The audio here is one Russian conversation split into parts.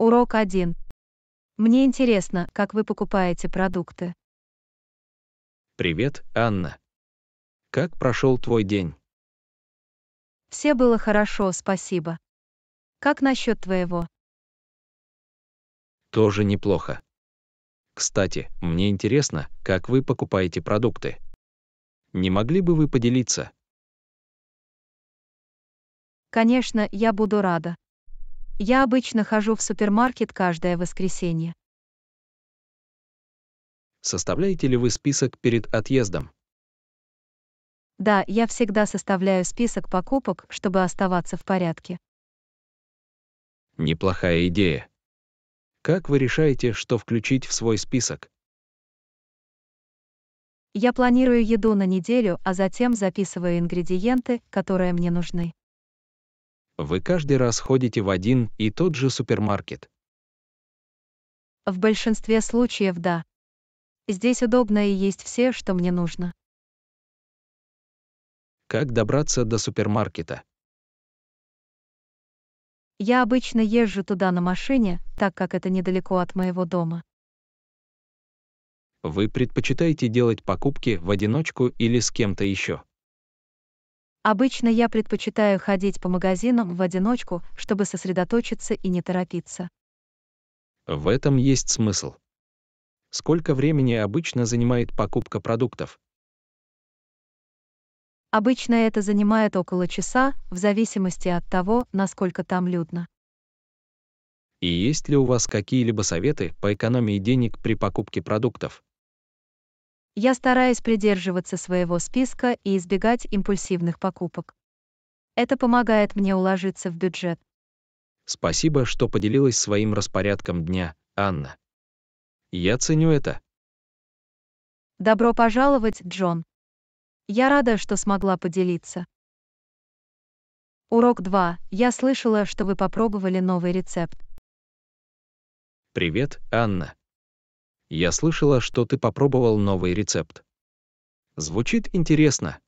Урок 1. Мне интересно, как вы покупаете продукты. Привет, Анна. Как прошел твой день? Все было хорошо, спасибо. Как насчет твоего? Тоже неплохо. Кстати, мне интересно, как вы покупаете продукты. Не могли бы вы поделиться? Конечно, я буду рада. Я обычно хожу в супермаркет каждое воскресенье. Составляете ли вы список перед отъездом? Да, я всегда составляю список покупок, чтобы оставаться в порядке. Неплохая идея. Как вы решаете, что включить в свой список? Я планирую еду на неделю, а затем записываю ингредиенты, которые мне нужны вы каждый раз ходите в один и тот же супермаркет? В большинстве случаев да. Здесь удобно и есть все, что мне нужно. Как добраться до супермаркета? Я обычно езжу туда на машине, так как это недалеко от моего дома. Вы предпочитаете делать покупки в одиночку или с кем-то еще? Обычно я предпочитаю ходить по магазинам в одиночку, чтобы сосредоточиться и не торопиться. В этом есть смысл. Сколько времени обычно занимает покупка продуктов? Обычно это занимает около часа, в зависимости от того, насколько там людно. И есть ли у вас какие-либо советы по экономии денег при покупке продуктов? я стараюсь придерживаться своего списка и избегать импульсивных покупок. Это помогает мне уложиться в бюджет. Спасибо, что поделилась своим распорядком дня, Анна. Я ценю это. Добро пожаловать, Джон. Я рада, что смогла поделиться. Урок 2. Я слышала, что вы попробовали новый рецепт. Привет, Анна. Я слышала, что ты попробовал новый рецепт. Звучит интересно.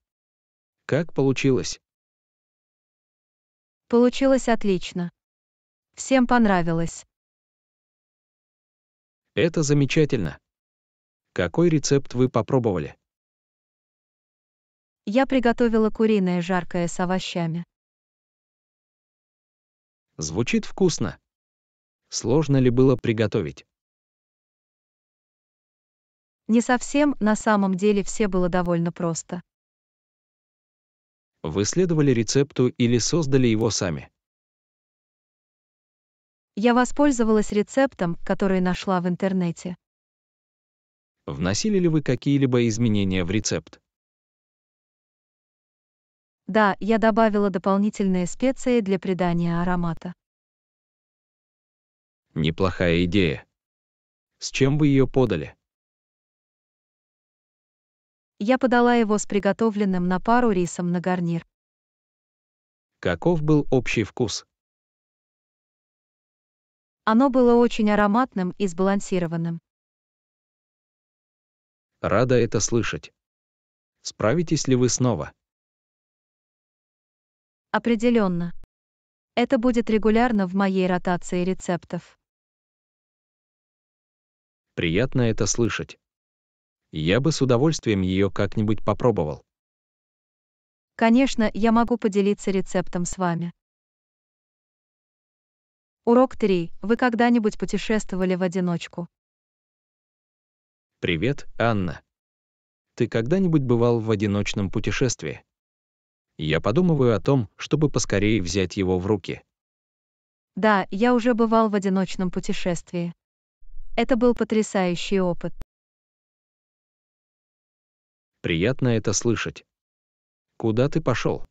Как получилось? Получилось отлично. Всем понравилось. Это замечательно. Какой рецепт вы попробовали? Я приготовила куриное жаркое с овощами. Звучит вкусно. Сложно ли было приготовить? Не совсем, на самом деле все было довольно просто. Вы следовали рецепту или создали его сами? Я воспользовалась рецептом, который нашла в интернете. Вносили ли вы какие-либо изменения в рецепт? Да, я добавила дополнительные специи для придания аромата. Неплохая идея. С чем вы ее подали? Я подала его с приготовленным на пару рисом на гарнир. Каков был общий вкус? Оно было очень ароматным и сбалансированным. Рада это слышать. Справитесь ли вы снова? Определенно. Это будет регулярно в моей ротации рецептов. Приятно это слышать. Я бы с удовольствием ее как-нибудь попробовал. Конечно, я могу поделиться рецептом с вами. Урок 3. Вы когда-нибудь путешествовали в одиночку? Привет, Анна. Ты когда-нибудь бывал в одиночном путешествии? Я подумываю о том, чтобы поскорее взять его в руки. Да, я уже бывал в одиночном путешествии. Это был потрясающий опыт. Приятно это слышать. Куда ты пошел?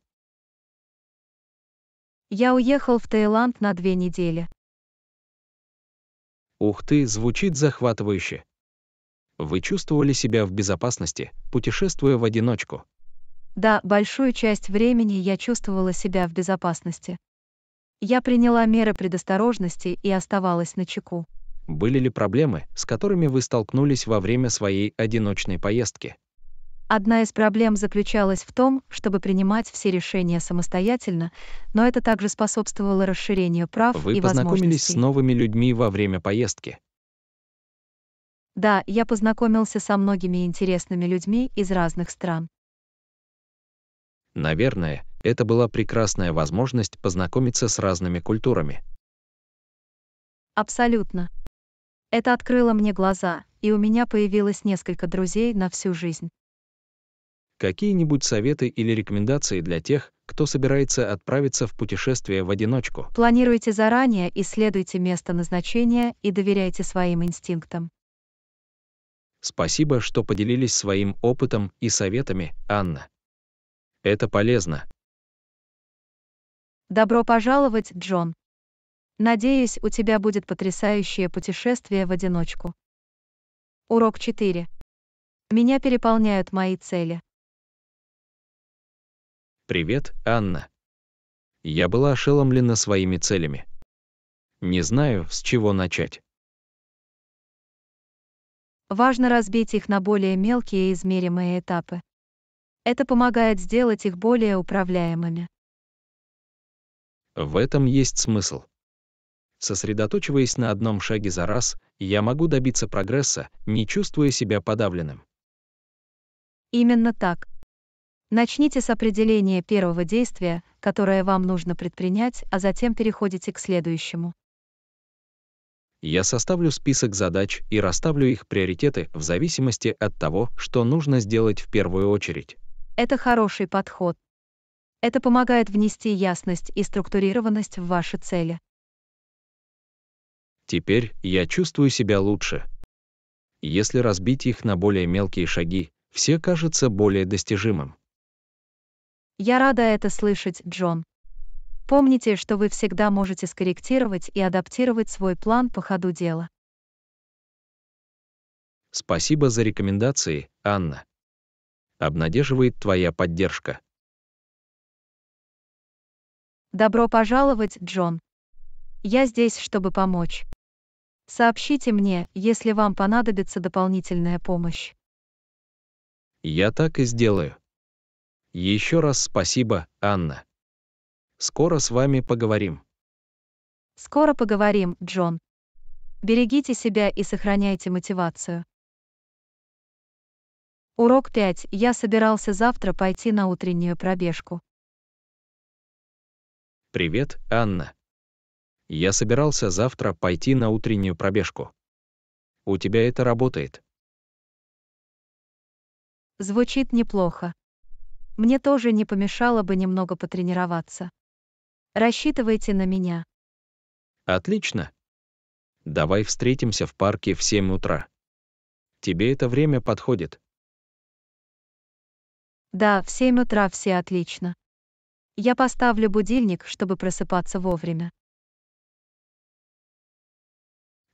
Я уехал в Таиланд на две недели. Ух ты, звучит захватывающе. Вы чувствовали себя в безопасности, путешествуя в одиночку? Да, большую часть времени я чувствовала себя в безопасности. Я приняла меры предосторожности и оставалась на чеку. Были ли проблемы, с которыми вы столкнулись во время своей одиночной поездки? Одна из проблем заключалась в том, чтобы принимать все решения самостоятельно, но это также способствовало расширению прав Вы и возможностей. Вы познакомились с новыми людьми во время поездки. Да, я познакомился со многими интересными людьми из разных стран. Наверное, это была прекрасная возможность познакомиться с разными культурами. Абсолютно. Это открыло мне глаза, и у меня появилось несколько друзей на всю жизнь. Какие-нибудь советы или рекомендации для тех, кто собирается отправиться в путешествие в одиночку? Планируйте заранее, исследуйте место назначения и доверяйте своим инстинктам. Спасибо, что поделились своим опытом и советами, Анна. Это полезно. Добро пожаловать, Джон. Надеюсь, у тебя будет потрясающее путешествие в одиночку. Урок 4. Меня переполняют мои цели. «Привет, Анна». Я была ошеломлена своими целями. Не знаю, с чего начать. Важно разбить их на более мелкие измеримые этапы. Это помогает сделать их более управляемыми. В этом есть смысл. Сосредоточиваясь на одном шаге за раз, я могу добиться прогресса, не чувствуя себя подавленным. Именно так. Начните с определения первого действия, которое вам нужно предпринять, а затем переходите к следующему. Я составлю список задач и расставлю их приоритеты в зависимости от того, что нужно сделать в первую очередь. Это хороший подход. Это помогает внести ясность и структурированность в ваши цели. Теперь я чувствую себя лучше. Если разбить их на более мелкие шаги, все кажется более достижимым. Я рада это слышать, Джон. Помните, что вы всегда можете скорректировать и адаптировать свой план по ходу дела. Спасибо за рекомендации, Анна. Обнадеживает твоя поддержка. Добро пожаловать, Джон. Я здесь, чтобы помочь. Сообщите мне, если вам понадобится дополнительная помощь. Я так и сделаю. Еще раз спасибо, Анна. Скоро с вами поговорим. Скоро поговорим, Джон. Берегите себя и сохраняйте мотивацию. Урок 5. Я собирался завтра пойти на утреннюю пробежку. Привет, Анна. Я собирался завтра пойти на утреннюю пробежку. У тебя это работает. Звучит неплохо мне тоже не помешало бы немного потренироваться. Рассчитывайте на меня. Отлично. Давай встретимся в парке в 7 утра. Тебе это время подходит? Да, в 7 утра все отлично. Я поставлю будильник, чтобы просыпаться вовремя.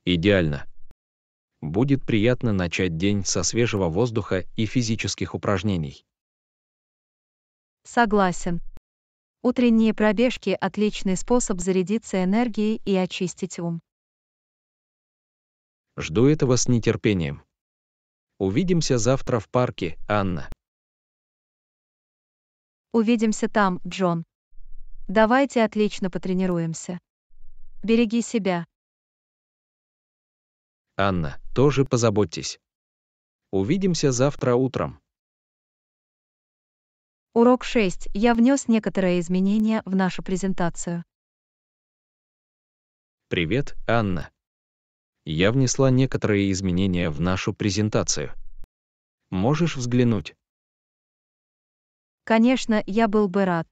Идеально. Будет приятно начать день со свежего воздуха и физических упражнений. Согласен. Утренние пробежки – отличный способ зарядиться энергией и очистить ум. Жду этого с нетерпением. Увидимся завтра в парке, Анна. Увидимся там, Джон. Давайте отлично потренируемся. Береги себя. Анна, тоже позаботьтесь. Увидимся завтра утром. Урок 6. Я внес некоторые изменения в нашу презентацию. Привет, Анна. Я внесла некоторые изменения в нашу презентацию. Можешь взглянуть? Конечно, я был бы рад.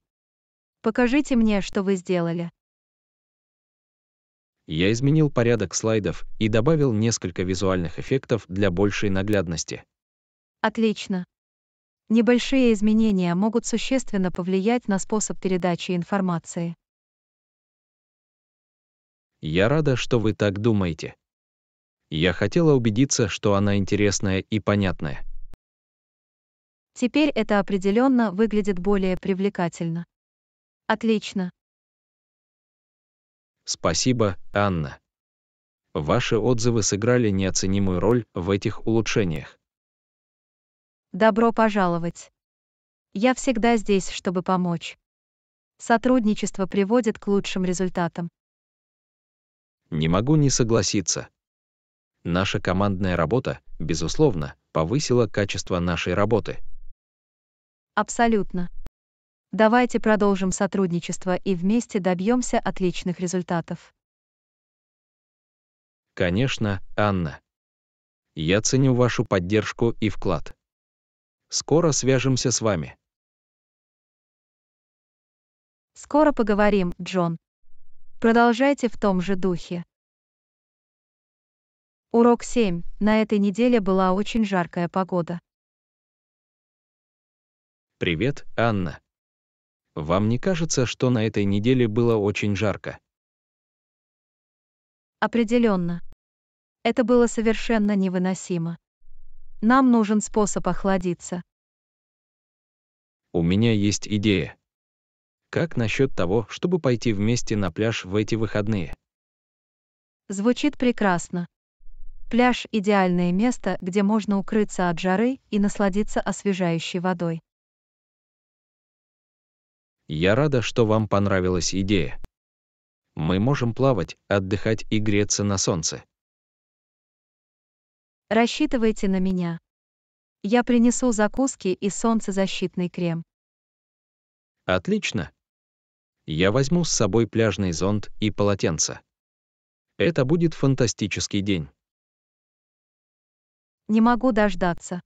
Покажите мне, что вы сделали. Я изменил порядок слайдов и добавил несколько визуальных эффектов для большей наглядности. Отлично. Небольшие изменения могут существенно повлиять на способ передачи информации. Я рада, что вы так думаете. Я хотела убедиться, что она интересная и понятная. Теперь это определенно выглядит более привлекательно. Отлично. Спасибо, Анна. Ваши отзывы сыграли неоценимую роль в этих улучшениях. Добро пожаловать! Я всегда здесь, чтобы помочь. Сотрудничество приводит к лучшим результатам. Не могу не согласиться. Наша командная работа, безусловно, повысила качество нашей работы. Абсолютно. Давайте продолжим сотрудничество и вместе добьемся отличных результатов. Конечно, Анна. Я ценю вашу поддержку и вклад. Скоро свяжемся с вами. Скоро поговорим, Джон. Продолжайте в том же духе. Урок 7. На этой неделе была очень жаркая погода. Привет, Анна. Вам не кажется, что на этой неделе было очень жарко? Определенно. Это было совершенно невыносимо. Нам нужен способ охладиться. У меня есть идея. Как насчет того, чтобы пойти вместе на пляж в эти выходные? Звучит прекрасно. Пляж – идеальное место, где можно укрыться от жары и насладиться освежающей водой. Я рада, что вам понравилась идея. Мы можем плавать, отдыхать и греться на солнце. Рассчитывайте на меня. Я принесу закуски и солнцезащитный крем. Отлично. Я возьму с собой пляжный зонт и полотенце. Это будет фантастический день. Не могу дождаться.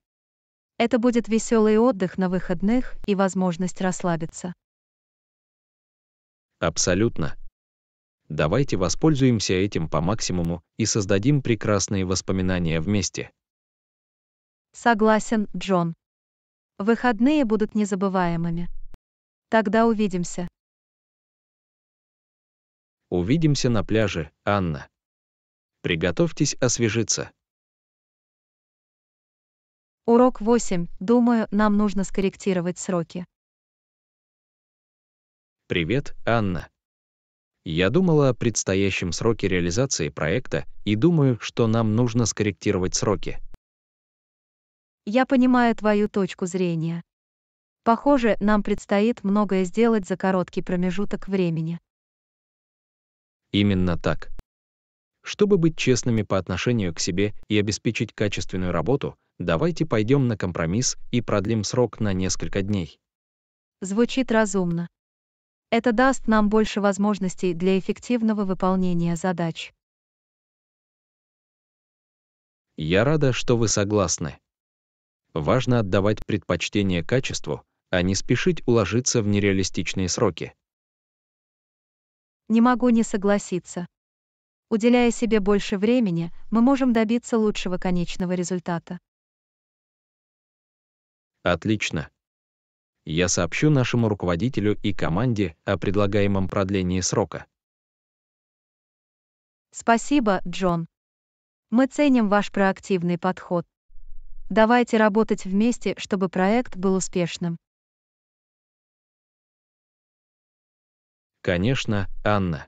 Это будет веселый отдых на выходных и возможность расслабиться. Абсолютно. Давайте воспользуемся этим по максимуму и создадим прекрасные воспоминания вместе. Согласен, Джон. Выходные будут незабываемыми. Тогда увидимся. Увидимся на пляже, Анна. Приготовьтесь освежиться. Урок 8. Думаю, нам нужно скорректировать сроки. Привет, Анна. Я думала о предстоящем сроке реализации проекта и думаю, что нам нужно скорректировать сроки. Я понимаю твою точку зрения. Похоже, нам предстоит многое сделать за короткий промежуток времени. Именно так. Чтобы быть честными по отношению к себе и обеспечить качественную работу, давайте пойдем на компромисс и продлим срок на несколько дней. Звучит разумно. Это даст нам больше возможностей для эффективного выполнения задач. Я рада, что вы согласны. Важно отдавать предпочтение качеству, а не спешить уложиться в нереалистичные сроки. Не могу не согласиться. Уделяя себе больше времени, мы можем добиться лучшего конечного результата. Отлично я сообщу нашему руководителю и команде о предлагаемом продлении срока. Спасибо, Джон. Мы ценим ваш проактивный подход. Давайте работать вместе, чтобы проект был успешным. Конечно, Анна.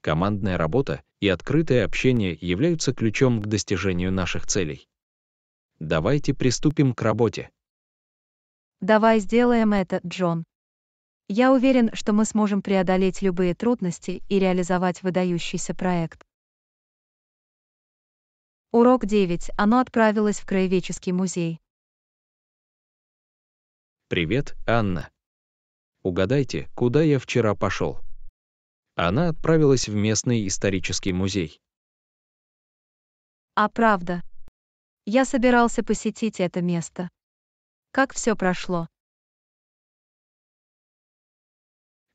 Командная работа и открытое общение являются ключом к достижению наших целей. Давайте приступим к работе. Давай сделаем это, Джон. Я уверен, что мы сможем преодолеть любые трудности и реализовать выдающийся проект. Урок 9. Оно отправилось в краеведческий музей. Привет, Анна. Угадайте, куда я вчера пошел? Она отправилась в местный исторический музей. А правда. Я собирался посетить это место. Как все прошло?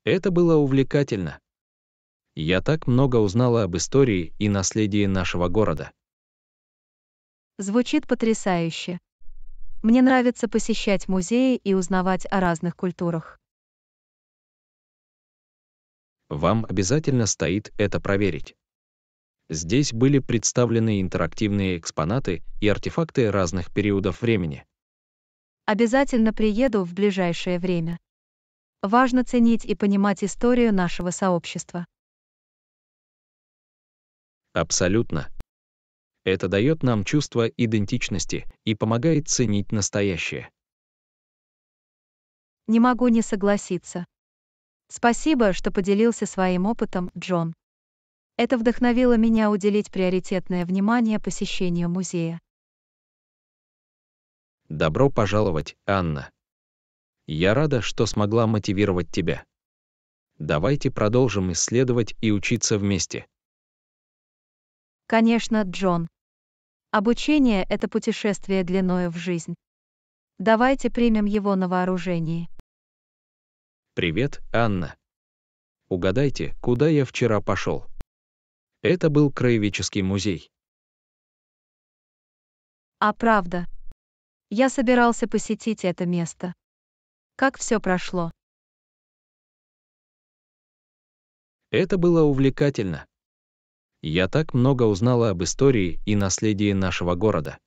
Это было увлекательно. Я так много узнала об истории и наследии нашего города. Звучит потрясающе. Мне нравится посещать музеи и узнавать о разных культурах. Вам обязательно стоит это проверить. Здесь были представлены интерактивные экспонаты и артефакты разных периодов времени. Обязательно приеду в ближайшее время. Важно ценить и понимать историю нашего сообщества. Абсолютно. Это дает нам чувство идентичности и помогает ценить настоящее. Не могу не согласиться. Спасибо, что поделился своим опытом, Джон. Это вдохновило меня уделить приоритетное внимание посещению музея. Добро пожаловать, Анна. Я рада, что смогла мотивировать тебя. Давайте продолжим исследовать и учиться вместе. Конечно, Джон. Обучение — это путешествие длиною в жизнь. Давайте примем его на вооружение. Привет, Анна. Угадайте, куда я вчера пошел. Это был краеведческий музей. А правда, я собирался посетить это место. Как все прошло? Это было увлекательно. Я так много узнала об истории и наследии нашего города.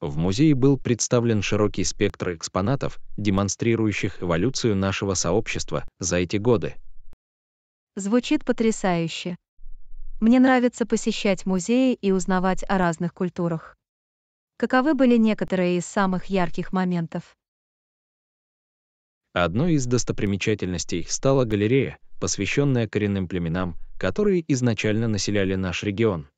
В музее был представлен широкий спектр экспонатов, демонстрирующих эволюцию нашего сообщества за эти годы. Звучит потрясающе. Мне нравится посещать музеи и узнавать о разных культурах. Каковы были некоторые из самых ярких моментов? Одной из достопримечательностей стала галерея, посвященная коренным племенам, которые изначально населяли наш регион.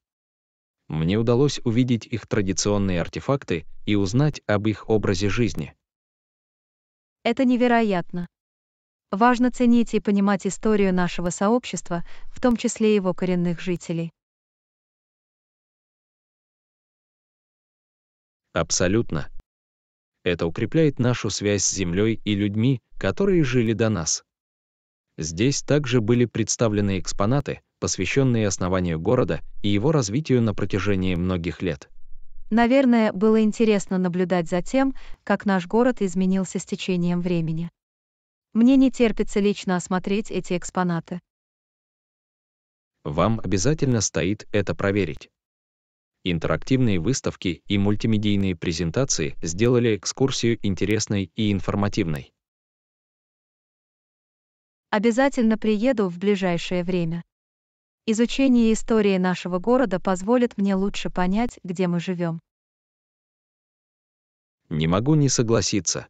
Мне удалось увидеть их традиционные артефакты и узнать об их образе жизни. Это невероятно. Важно ценить и понимать историю нашего сообщества, в том числе его коренных жителей. Абсолютно. Это укрепляет нашу связь с Землей и людьми, которые жили до нас. Здесь также были представлены экспонаты, посвященные основанию города и его развитию на протяжении многих лет. Наверное, было интересно наблюдать за тем, как наш город изменился с течением времени. Мне не терпится лично осмотреть эти экспонаты. Вам обязательно стоит это проверить интерактивные выставки и мультимедийные презентации сделали экскурсию интересной и информативной. Обязательно приеду в ближайшее время. Изучение истории нашего города позволит мне лучше понять, где мы живем. Не могу не согласиться.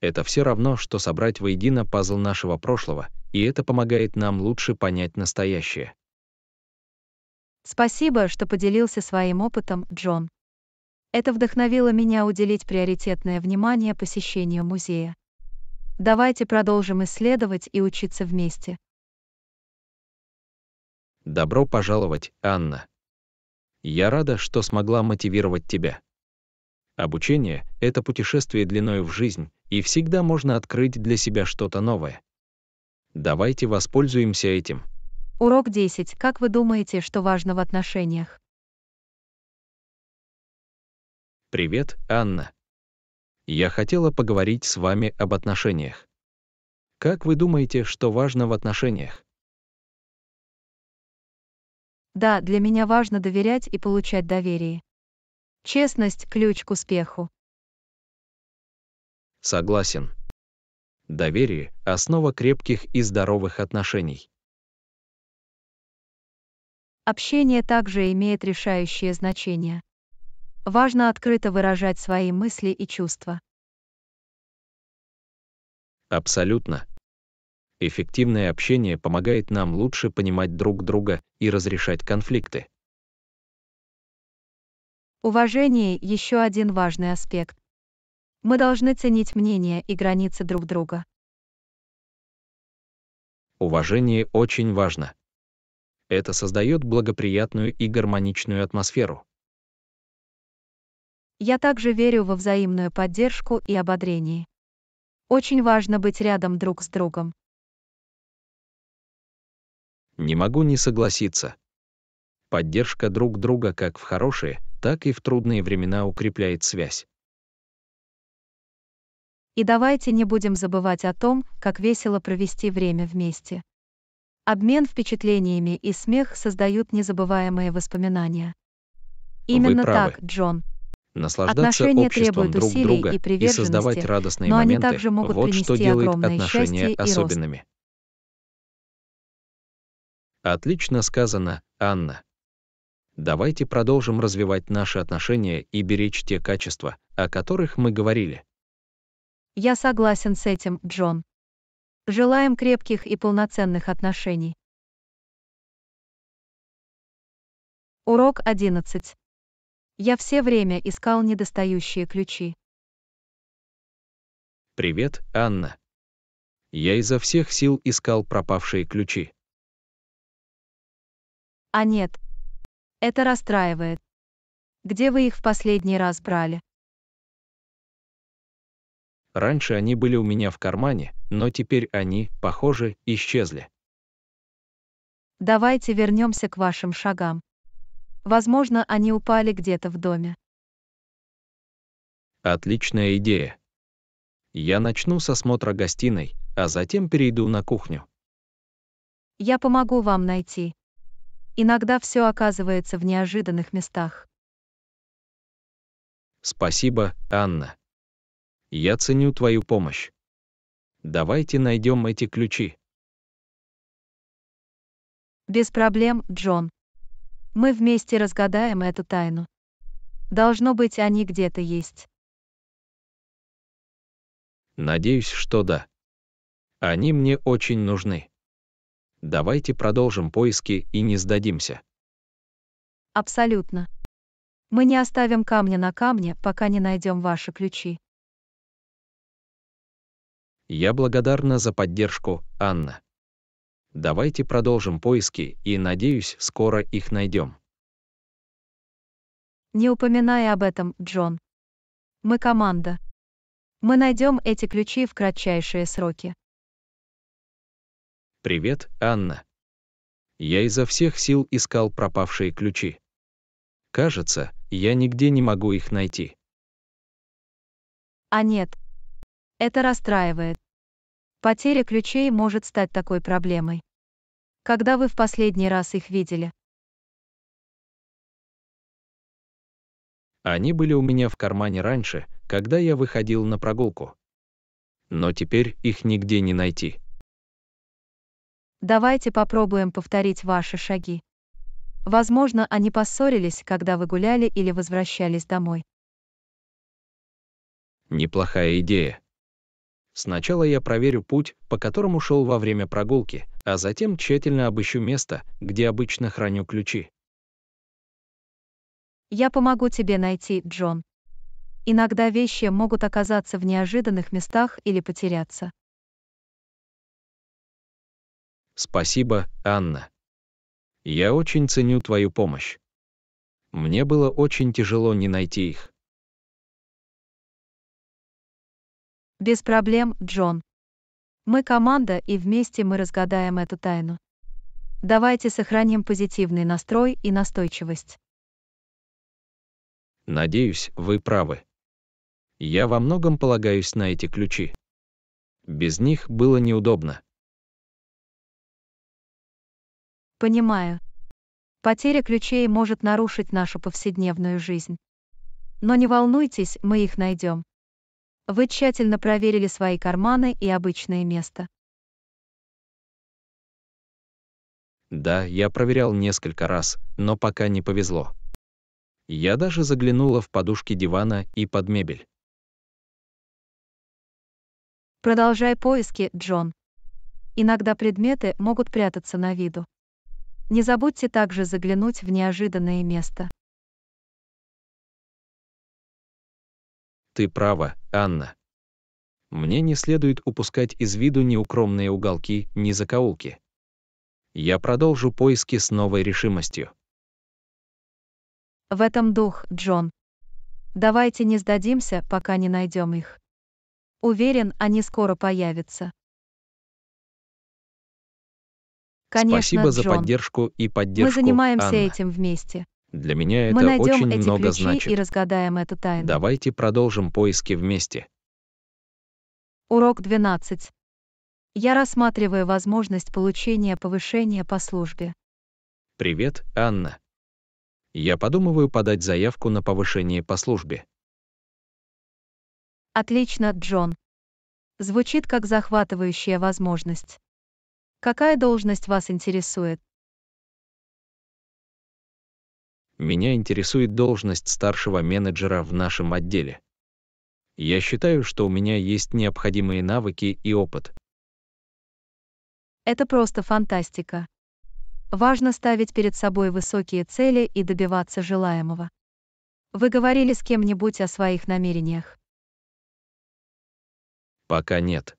Это все равно, что собрать воедино пазл нашего прошлого, и это помогает нам лучше понять настоящее. Спасибо, что поделился своим опытом, Джон. Это вдохновило меня уделить приоритетное внимание посещению музея. Давайте продолжим исследовать и учиться вместе. Добро пожаловать, Анна. Я рада, что смогла мотивировать тебя. Обучение — это путешествие длиною в жизнь, и всегда можно открыть для себя что-то новое. Давайте воспользуемся этим — Урок 10. Как вы думаете, что важно в отношениях? Привет, Анна. Я хотела поговорить с вами об отношениях. Как вы думаете, что важно в отношениях? Да, для меня важно доверять и получать доверие. Честность – ключ к успеху. Согласен. Доверие – основа крепких и здоровых отношений. Общение также имеет решающее значение. Важно открыто выражать свои мысли и чувства. Абсолютно. Эффективное общение помогает нам лучше понимать друг друга и разрешать конфликты. Уважение – еще один важный аспект. Мы должны ценить мнения и границы друг друга. Уважение очень важно. Это создает благоприятную и гармоничную атмосферу. Я также верю во взаимную поддержку и ободрение. Очень важно быть рядом друг с другом. Не могу не согласиться. Поддержка друг друга как в хорошие, так и в трудные времена укрепляет связь. И давайте не будем забывать о том, как весело провести время вместе. Обмен впечатлениями и смех создают незабываемые воспоминания. Именно так, Джон. Наслаждаться отношения обществом друг друга и, и создавать радостные но моменты, они также могут вот что делает отношения особенными. Отлично сказано, Анна. Давайте продолжим развивать наши отношения и беречь те качества, о которых мы говорили. Я согласен с этим, Джон. Желаем крепких и полноценных отношений. Урок 11. Я все время искал недостающие ключи. Привет, Анна. Я изо всех сил искал пропавшие ключи. А нет. Это расстраивает. Где вы их в последний раз брали? Раньше они были у меня в кармане, но теперь они, похоже, исчезли. Давайте вернемся к вашим шагам. Возможно, они упали где-то в доме. Отличная идея. Я начну с осмотра гостиной, а затем перейду на кухню. Я помогу вам найти. Иногда все оказывается в неожиданных местах. Спасибо, Анна. Я ценю твою помощь. Давайте найдем эти ключи. Без проблем, Джон. Мы вместе разгадаем эту тайну. Должно быть, они где-то есть. Надеюсь, что да. Они мне очень нужны. Давайте продолжим поиски и не сдадимся. Абсолютно. Мы не оставим камня на камне, пока не найдем ваши ключи. Я благодарна за поддержку, Анна. Давайте продолжим поиски и, надеюсь, скоро их найдем. Не упоминай об этом, Джон. Мы команда. Мы найдем эти ключи в кратчайшие сроки. Привет, Анна. Я изо всех сил искал пропавшие ключи. Кажется, я нигде не могу их найти. А нет. Это расстраивает. Потеря ключей может стать такой проблемой. Когда вы в последний раз их видели? Они были у меня в кармане раньше, когда я выходил на прогулку. Но теперь их нигде не найти. Давайте попробуем повторить ваши шаги. Возможно, они поссорились, когда вы гуляли или возвращались домой. Неплохая идея. Сначала я проверю путь, по которому шел во время прогулки, а затем тщательно обыщу место, где обычно храню ключи. Я помогу тебе найти, Джон. Иногда вещи могут оказаться в неожиданных местах или потеряться. Спасибо, Анна. Я очень ценю твою помощь. Мне было очень тяжело не найти их. Без проблем, Джон. Мы команда, и вместе мы разгадаем эту тайну. Давайте сохраним позитивный настрой и настойчивость. Надеюсь, вы правы. Я во многом полагаюсь на эти ключи. Без них было неудобно. Понимаю. Потеря ключей может нарушить нашу повседневную жизнь. Но не волнуйтесь, мы их найдем. Вы тщательно проверили свои карманы и обычное место. Да, я проверял несколько раз, но пока не повезло. Я даже заглянула в подушки дивана и под мебель. Продолжай поиски, Джон. Иногда предметы могут прятаться на виду. Не забудьте также заглянуть в неожиданное место. Ты права, Анна. Мне не следует упускать из виду ни укромные уголки, ни закоулки. Я продолжу поиски с новой решимостью. В этом дух, Джон. Давайте не сдадимся, пока не найдем их. Уверен, они скоро появятся. Конечно, Спасибо за Джон. поддержку и поддержку. Мы занимаемся Анна. этим вместе. Для меня это Мы найдем очень эти много ключи значит. и разгадаем эту тайну. Давайте продолжим поиски вместе. Урок 12. Я рассматриваю возможность получения повышения по службе. Привет, Анна. Я подумываю подать заявку на повышение по службе. Отлично, Джон. Звучит как захватывающая возможность. Какая должность вас интересует? Меня интересует должность старшего менеджера в нашем отделе. Я считаю, что у меня есть необходимые навыки и опыт. Это просто фантастика. Важно ставить перед собой высокие цели и добиваться желаемого. Вы говорили с кем-нибудь о своих намерениях? Пока нет.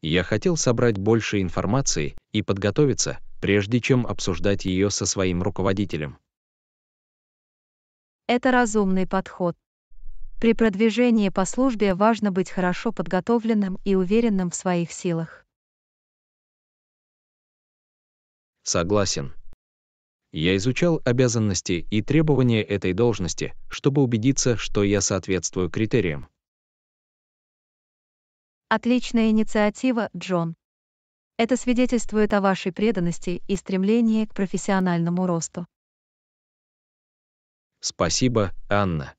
Я хотел собрать больше информации и подготовиться, прежде чем обсуждать ее со своим руководителем. Это разумный подход. При продвижении по службе важно быть хорошо подготовленным и уверенным в своих силах. Согласен. Я изучал обязанности и требования этой должности, чтобы убедиться, что я соответствую критериям. Отличная инициатива, Джон. Это свидетельствует о вашей преданности и стремлении к профессиональному росту. Спасибо, Анна.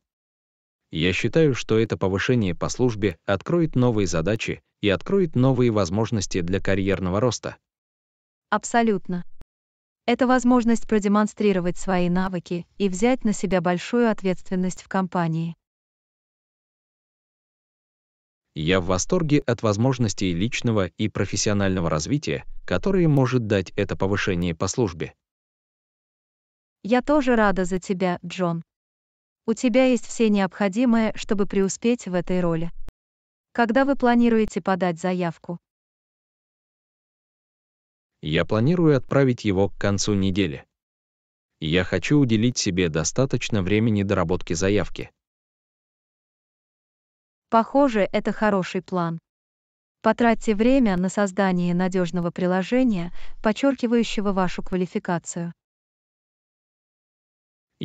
Я считаю, что это повышение по службе откроет новые задачи и откроет новые возможности для карьерного роста. Абсолютно. Это возможность продемонстрировать свои навыки и взять на себя большую ответственность в компании. Я в восторге от возможностей личного и профессионального развития, которые может дать это повышение по службе. Я тоже рада за тебя, Джон. У тебя есть все необходимое, чтобы преуспеть в этой роли. Когда вы планируете подать заявку? Я планирую отправить его к концу недели. Я хочу уделить себе достаточно времени доработки заявки. Похоже, это хороший план. Потратьте время на создание надежного приложения, подчеркивающего вашу квалификацию.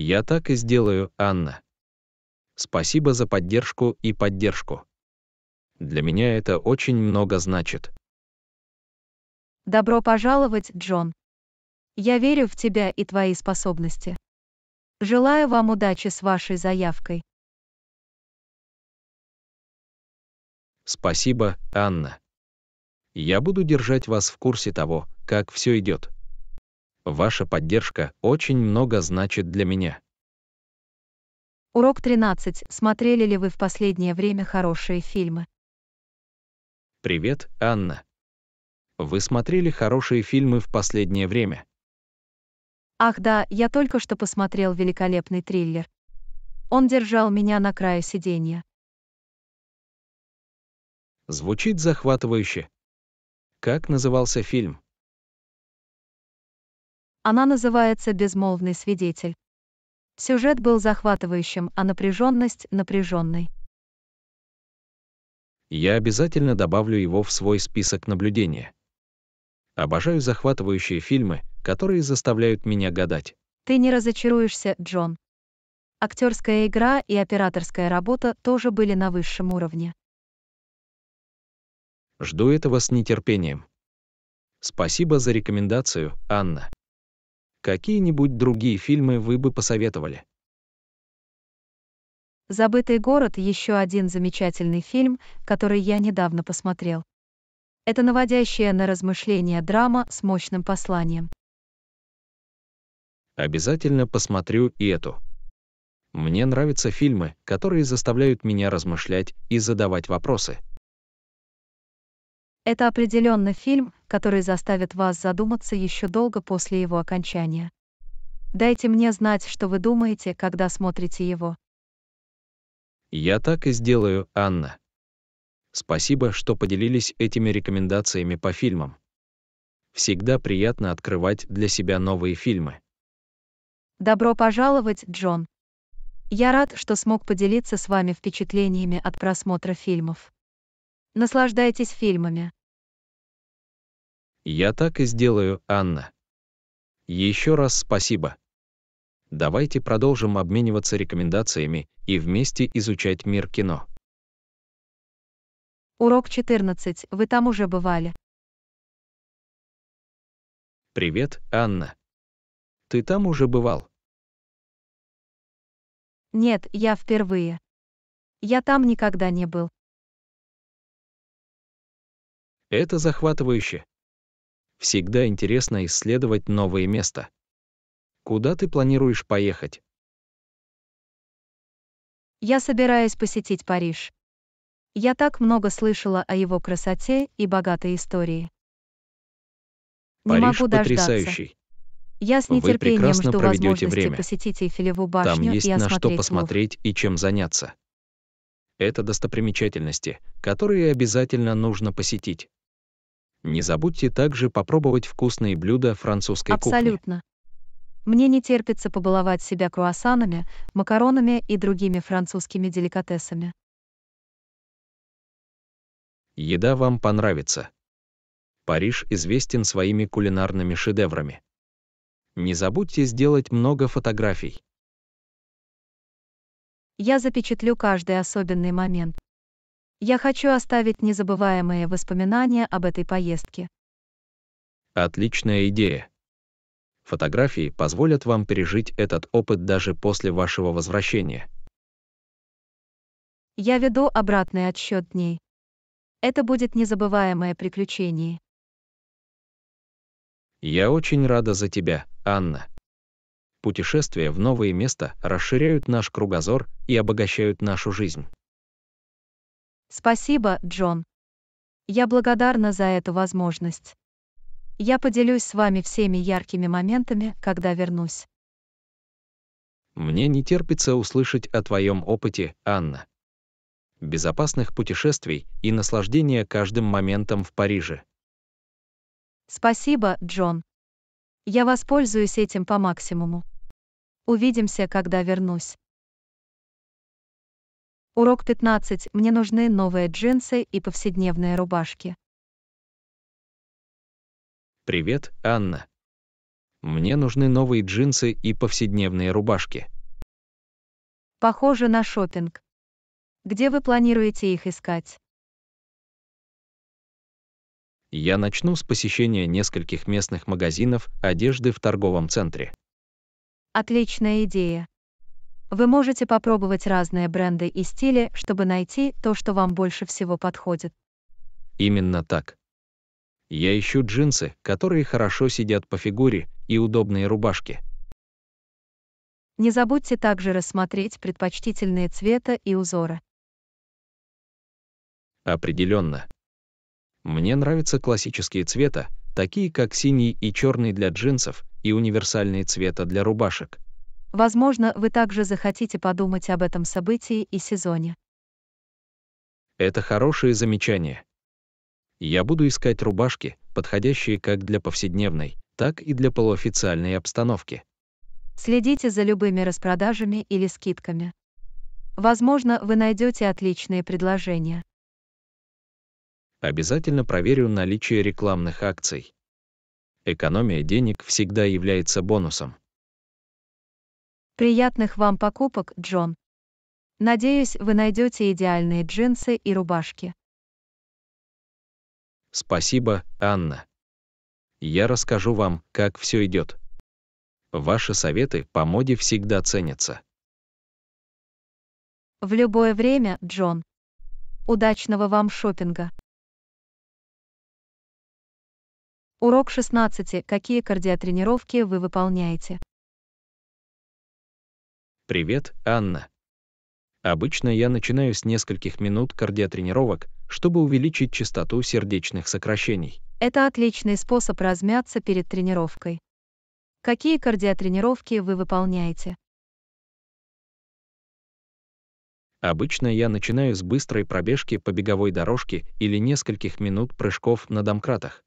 Я так и сделаю, Анна. Спасибо за поддержку и поддержку. Для меня это очень много значит. Добро пожаловать, Джон. Я верю в тебя и твои способности. Желаю вам удачи с вашей заявкой. Спасибо, Анна. Я буду держать вас в курсе того, как все идет. Ваша поддержка очень много значит для меня. Урок 13. Смотрели ли вы в последнее время хорошие фильмы? Привет, Анна. Вы смотрели хорошие фильмы в последнее время? Ах да, я только что посмотрел великолепный триллер. Он держал меня на крае сиденья. Звучит захватывающе. Как назывался фильм? Она называется «Безмолвный свидетель». Сюжет был захватывающим, а напряженность напряженной. Я обязательно добавлю его в свой список наблюдения. Обожаю захватывающие фильмы, которые заставляют меня гадать. Ты не разочаруешься, Джон. Актерская игра и операторская работа тоже были на высшем уровне. Жду этого с нетерпением. Спасибо за рекомендацию, Анна. Какие-нибудь другие фильмы вы бы посоветовали? «Забытый город» — еще один замечательный фильм, который я недавно посмотрел. Это наводящая на размышления драма с мощным посланием. Обязательно посмотрю и эту. Мне нравятся фильмы, которые заставляют меня размышлять и задавать вопросы. Это определенно фильм, который заставит вас задуматься еще долго после его окончания. Дайте мне знать, что вы думаете, когда смотрите его. Я так и сделаю, Анна. Спасибо, что поделились этими рекомендациями по фильмам. Всегда приятно открывать для себя новые фильмы. Добро пожаловать, Джон. Я рад, что смог поделиться с вами впечатлениями от просмотра фильмов. Наслаждайтесь фильмами. Я так и сделаю, Анна. Еще раз спасибо. Давайте продолжим обмениваться рекомендациями и вместе изучать мир кино. Урок 14. Вы там уже бывали. Привет, Анна. Ты там уже бывал? Нет, я впервые. Я там никогда не был. Это захватывающе. Всегда интересно исследовать новые места. Куда ты планируешь поехать? Я собираюсь посетить Париж. Я так много слышала о его красоте и богатой истории. Не Париж могу потрясающий. Я с нетерпением жду возможности время. посетить Эйфелеву башню Там есть и на что посмотреть Лув. и чем заняться. Это достопримечательности, которые обязательно нужно посетить. Не забудьте также попробовать вкусные блюда французской Абсолютно. кухни. Абсолютно. Мне не терпится побаловать себя круассанами, макаронами и другими французскими деликатесами. Еда вам понравится. Париж известен своими кулинарными шедеврами. Не забудьте сделать много фотографий. Я запечатлю каждый особенный момент. Я хочу оставить незабываемые воспоминания об этой поездке. Отличная идея. Фотографии позволят вам пережить этот опыт даже после вашего возвращения. Я веду обратный отсчет дней. Это будет незабываемое приключение. Я очень рада за тебя, Анна. Путешествия в новые места расширяют наш кругозор и обогащают нашу жизнь. Спасибо, Джон. Я благодарна за эту возможность. Я поделюсь с вами всеми яркими моментами, когда вернусь. Мне не терпится услышать о твоем опыте, Анна. Безопасных путешествий и наслаждения каждым моментом в Париже. Спасибо, Джон. Я воспользуюсь этим по максимуму. Увидимся, когда вернусь. Урок 15. Мне нужны новые джинсы и повседневные рубашки. Привет, Анна. Мне нужны новые джинсы и повседневные рубашки. Похоже на шопинг. Где вы планируете их искать? Я начну с посещения нескольких местных магазинов одежды в торговом центре. Отличная идея. Вы можете попробовать разные бренды и стили, чтобы найти то, что вам больше всего подходит. Именно так. Я ищу джинсы, которые хорошо сидят по фигуре, и удобные рубашки. Не забудьте также рассмотреть предпочтительные цвета и узоры. Определенно. Мне нравятся классические цвета, такие как синий и черный для джинсов и универсальные цвета для рубашек. Возможно, вы также захотите подумать об этом событии и сезоне. Это хорошее замечание. Я буду искать рубашки, подходящие как для повседневной, так и для полуофициальной обстановки. Следите за любыми распродажами или скидками. Возможно, вы найдете отличные предложения. Обязательно проверю наличие рекламных акций. Экономия денег всегда является бонусом. Приятных вам покупок, Джон. Надеюсь, вы найдете идеальные джинсы и рубашки. Спасибо, Анна. Я расскажу вам, как все идет. Ваши советы по моде всегда ценятся. В любое время, Джон. Удачного вам шопинга. Урок 16. Какие кардиотренировки вы выполняете? «Привет, Анна». Обычно я начинаю с нескольких минут кардиотренировок, чтобы увеличить частоту сердечных сокращений. Это отличный способ размяться перед тренировкой. Какие кардиотренировки вы выполняете? Обычно я начинаю с быстрой пробежки по беговой дорожке или нескольких минут прыжков на домкратах.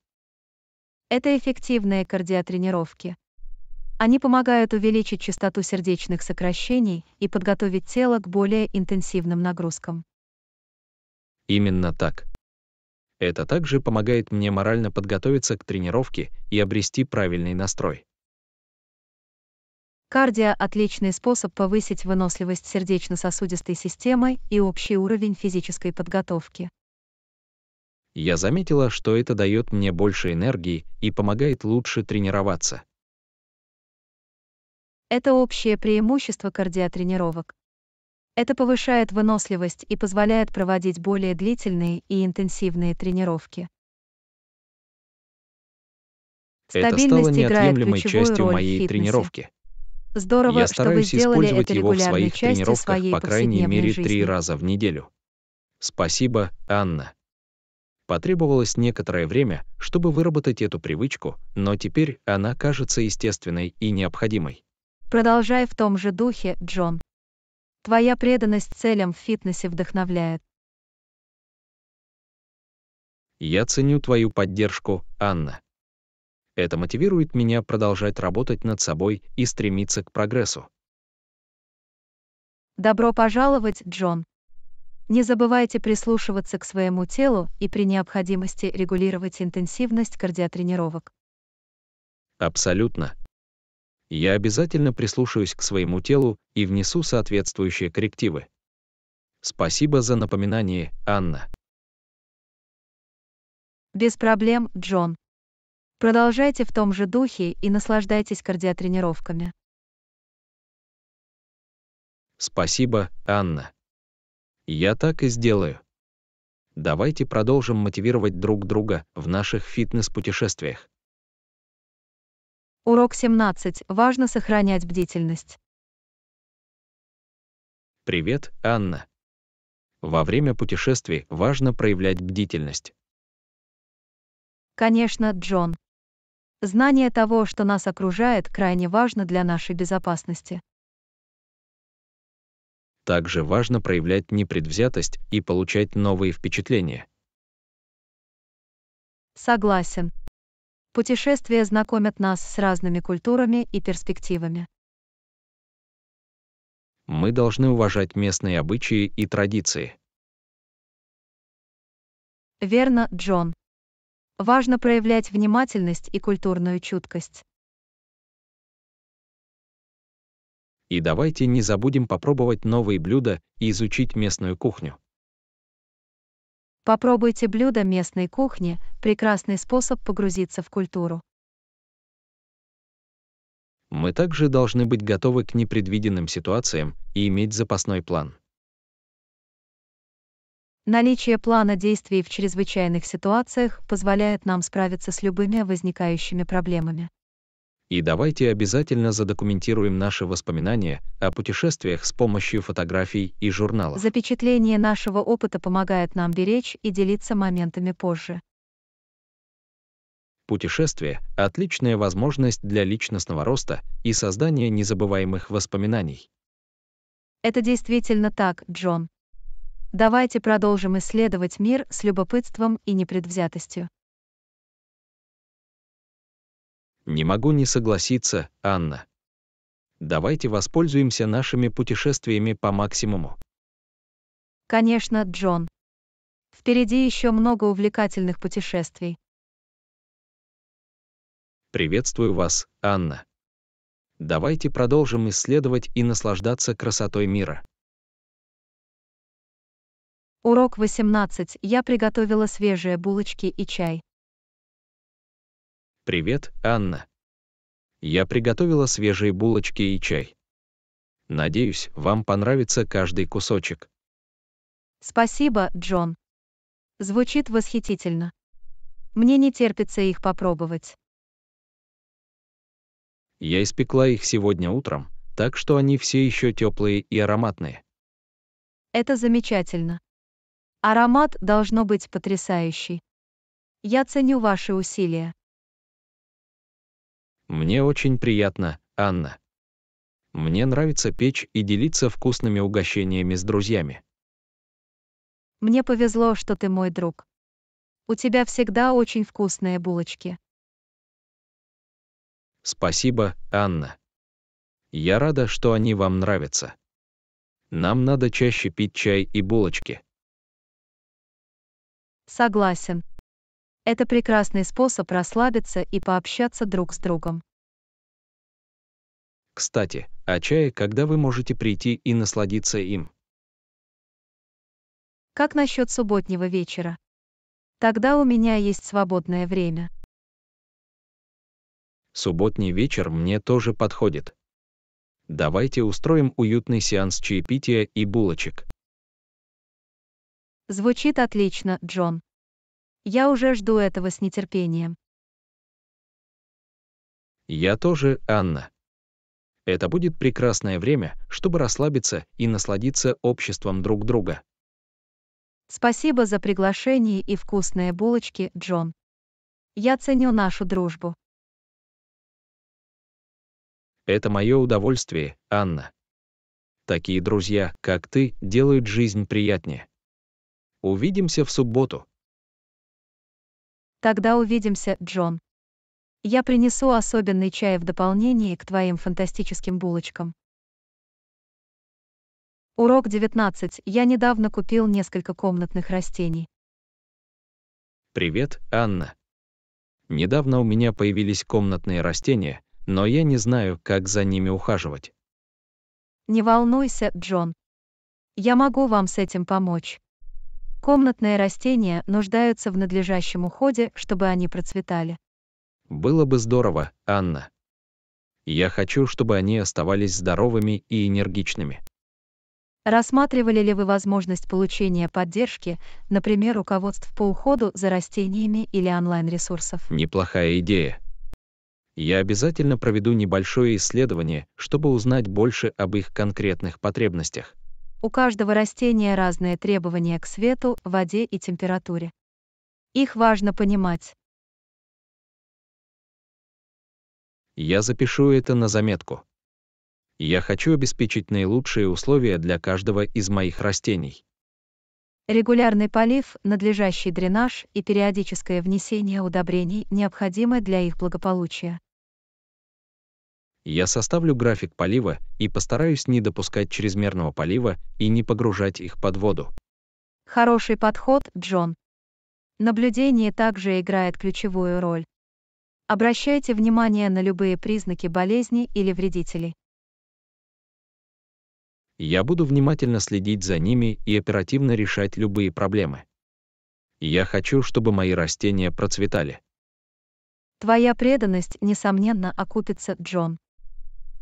Это эффективные кардиотренировки. Они помогают увеличить частоту сердечных сокращений и подготовить тело к более интенсивным нагрузкам. Именно так. Это также помогает мне морально подготовиться к тренировке и обрести правильный настрой. Кардио – отличный способ повысить выносливость сердечно-сосудистой системы и общий уровень физической подготовки. Я заметила, что это дает мне больше энергии и помогает лучше тренироваться. Это общее преимущество кардиотренировок. Это повышает выносливость и позволяет проводить более длительные и интенсивные тренировки. Это стало неотъемлемой частью моей тренировки. Здорово, Я что вы использовать это его в своих тренировках по крайней мере жизни. три раза в неделю. Спасибо, Анна. Потребовалось некоторое время, чтобы выработать эту привычку, но теперь она кажется естественной и необходимой. Продолжай в том же духе, Джон. Твоя преданность целям в фитнесе вдохновляет. Я ценю твою поддержку, Анна. Это мотивирует меня продолжать работать над собой и стремиться к прогрессу. Добро пожаловать, Джон. Не забывайте прислушиваться к своему телу и при необходимости регулировать интенсивность кардиотренировок. Абсолютно я обязательно прислушаюсь к своему телу и внесу соответствующие коррективы. Спасибо за напоминание, Анна. Без проблем, Джон. Продолжайте в том же духе и наслаждайтесь кардиотренировками. Спасибо, Анна. Я так и сделаю. Давайте продолжим мотивировать друг друга в наших фитнес-путешествиях. Урок 17. Важно сохранять бдительность. Привет, Анна. Во время путешествий важно проявлять бдительность. Конечно, Джон. Знание того, что нас окружает, крайне важно для нашей безопасности. Также важно проявлять непредвзятость и получать новые впечатления. Согласен. Путешествия знакомят нас с разными культурами и перспективами. Мы должны уважать местные обычаи и традиции. Верно, Джон. Важно проявлять внимательность и культурную чуткость. И давайте не забудем попробовать новые блюда и изучить местную кухню. Попробуйте блюда местной кухни, прекрасный способ погрузиться в культуру. Мы также должны быть готовы к непредвиденным ситуациям и иметь запасной план. Наличие плана действий в чрезвычайных ситуациях позволяет нам справиться с любыми возникающими проблемами. И давайте обязательно задокументируем наши воспоминания о путешествиях с помощью фотографий и журналов. Запечатление нашего опыта помогает нам беречь и делиться моментами позже. Путешествие – отличная возможность для личностного роста и создания незабываемых воспоминаний. Это действительно так, Джон. Давайте продолжим исследовать мир с любопытством и непредвзятостью. Не могу не согласиться, Анна. Давайте воспользуемся нашими путешествиями по максимуму. Конечно, Джон. Впереди еще много увлекательных путешествий. Приветствую вас, Анна. Давайте продолжим исследовать и наслаждаться красотой мира. Урок 18. Я приготовила свежие булочки и чай. «Привет, Анна». Я приготовила свежие булочки и чай. Надеюсь, вам понравится каждый кусочек. Спасибо, Джон. Звучит восхитительно. Мне не терпится их попробовать. Я испекла их сегодня утром, так что они все еще теплые и ароматные. Это замечательно. Аромат должно быть потрясающий. Я ценю ваши усилия. Мне очень приятно, Анна. Мне нравится печь и делиться вкусными угощениями с друзьями. Мне повезло, что ты мой друг. У тебя всегда очень вкусные булочки. Спасибо, Анна. Я рада, что они вам нравятся. Нам надо чаще пить чай и булочки. Согласен. Это прекрасный способ расслабиться и пообщаться друг с другом. Кстати, о а чае, когда вы можете прийти и насладиться им. Как насчет субботнего вечера? Тогда у меня есть свободное время. Субботний вечер мне тоже подходит. Давайте устроим уютный сеанс чаепития и булочек. Звучит отлично, Джон. Я уже жду этого с нетерпением. Я тоже, Анна. Это будет прекрасное время, чтобы расслабиться и насладиться обществом друг друга. Спасибо за приглашение и вкусные булочки, Джон. Я ценю нашу дружбу. Это мое удовольствие, Анна. Такие друзья, как ты, делают жизнь приятнее. Увидимся в субботу. Тогда увидимся, Джон. Я принесу особенный чай в дополнение к твоим фантастическим булочкам. Урок 19. Я недавно купил несколько комнатных растений. Привет, Анна. Недавно у меня появились комнатные растения, но я не знаю, как за ними ухаживать. Не волнуйся, Джон. Я могу вам с этим помочь. Комнатные растения нуждаются в надлежащем уходе, чтобы они процветали. Было бы здорово, Анна. Я хочу, чтобы они оставались здоровыми и энергичными. Рассматривали ли вы возможность получения поддержки, например, руководств по уходу за растениями или онлайн-ресурсов? Неплохая идея. Я обязательно проведу небольшое исследование, чтобы узнать больше об их конкретных потребностях. У каждого растения разные требования к свету, воде и температуре. Их важно понимать. Я запишу это на заметку. Я хочу обеспечить наилучшие условия для каждого из моих растений. Регулярный полив, надлежащий дренаж и периодическое внесение удобрений необходимы для их благополучия. Я составлю график полива и постараюсь не допускать чрезмерного полива и не погружать их под воду. Хороший подход, Джон. Наблюдение также играет ключевую роль. Обращайте внимание на любые признаки болезни или вредителей. Я буду внимательно следить за ними и оперативно решать любые проблемы. Я хочу, чтобы мои растения процветали. Твоя преданность, несомненно, окупится, Джон.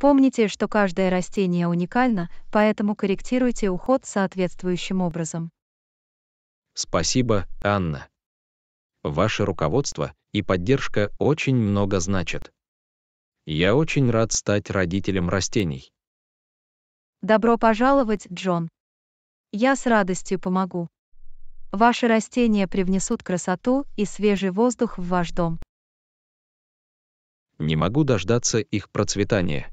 Помните, что каждое растение уникально, поэтому корректируйте уход соответствующим образом. Спасибо, Анна. Ваше руководство и поддержка очень много значат. Я очень рад стать родителем растений. Добро пожаловать, Джон. Я с радостью помогу. Ваши растения привнесут красоту и свежий воздух в ваш дом. Не могу дождаться их процветания.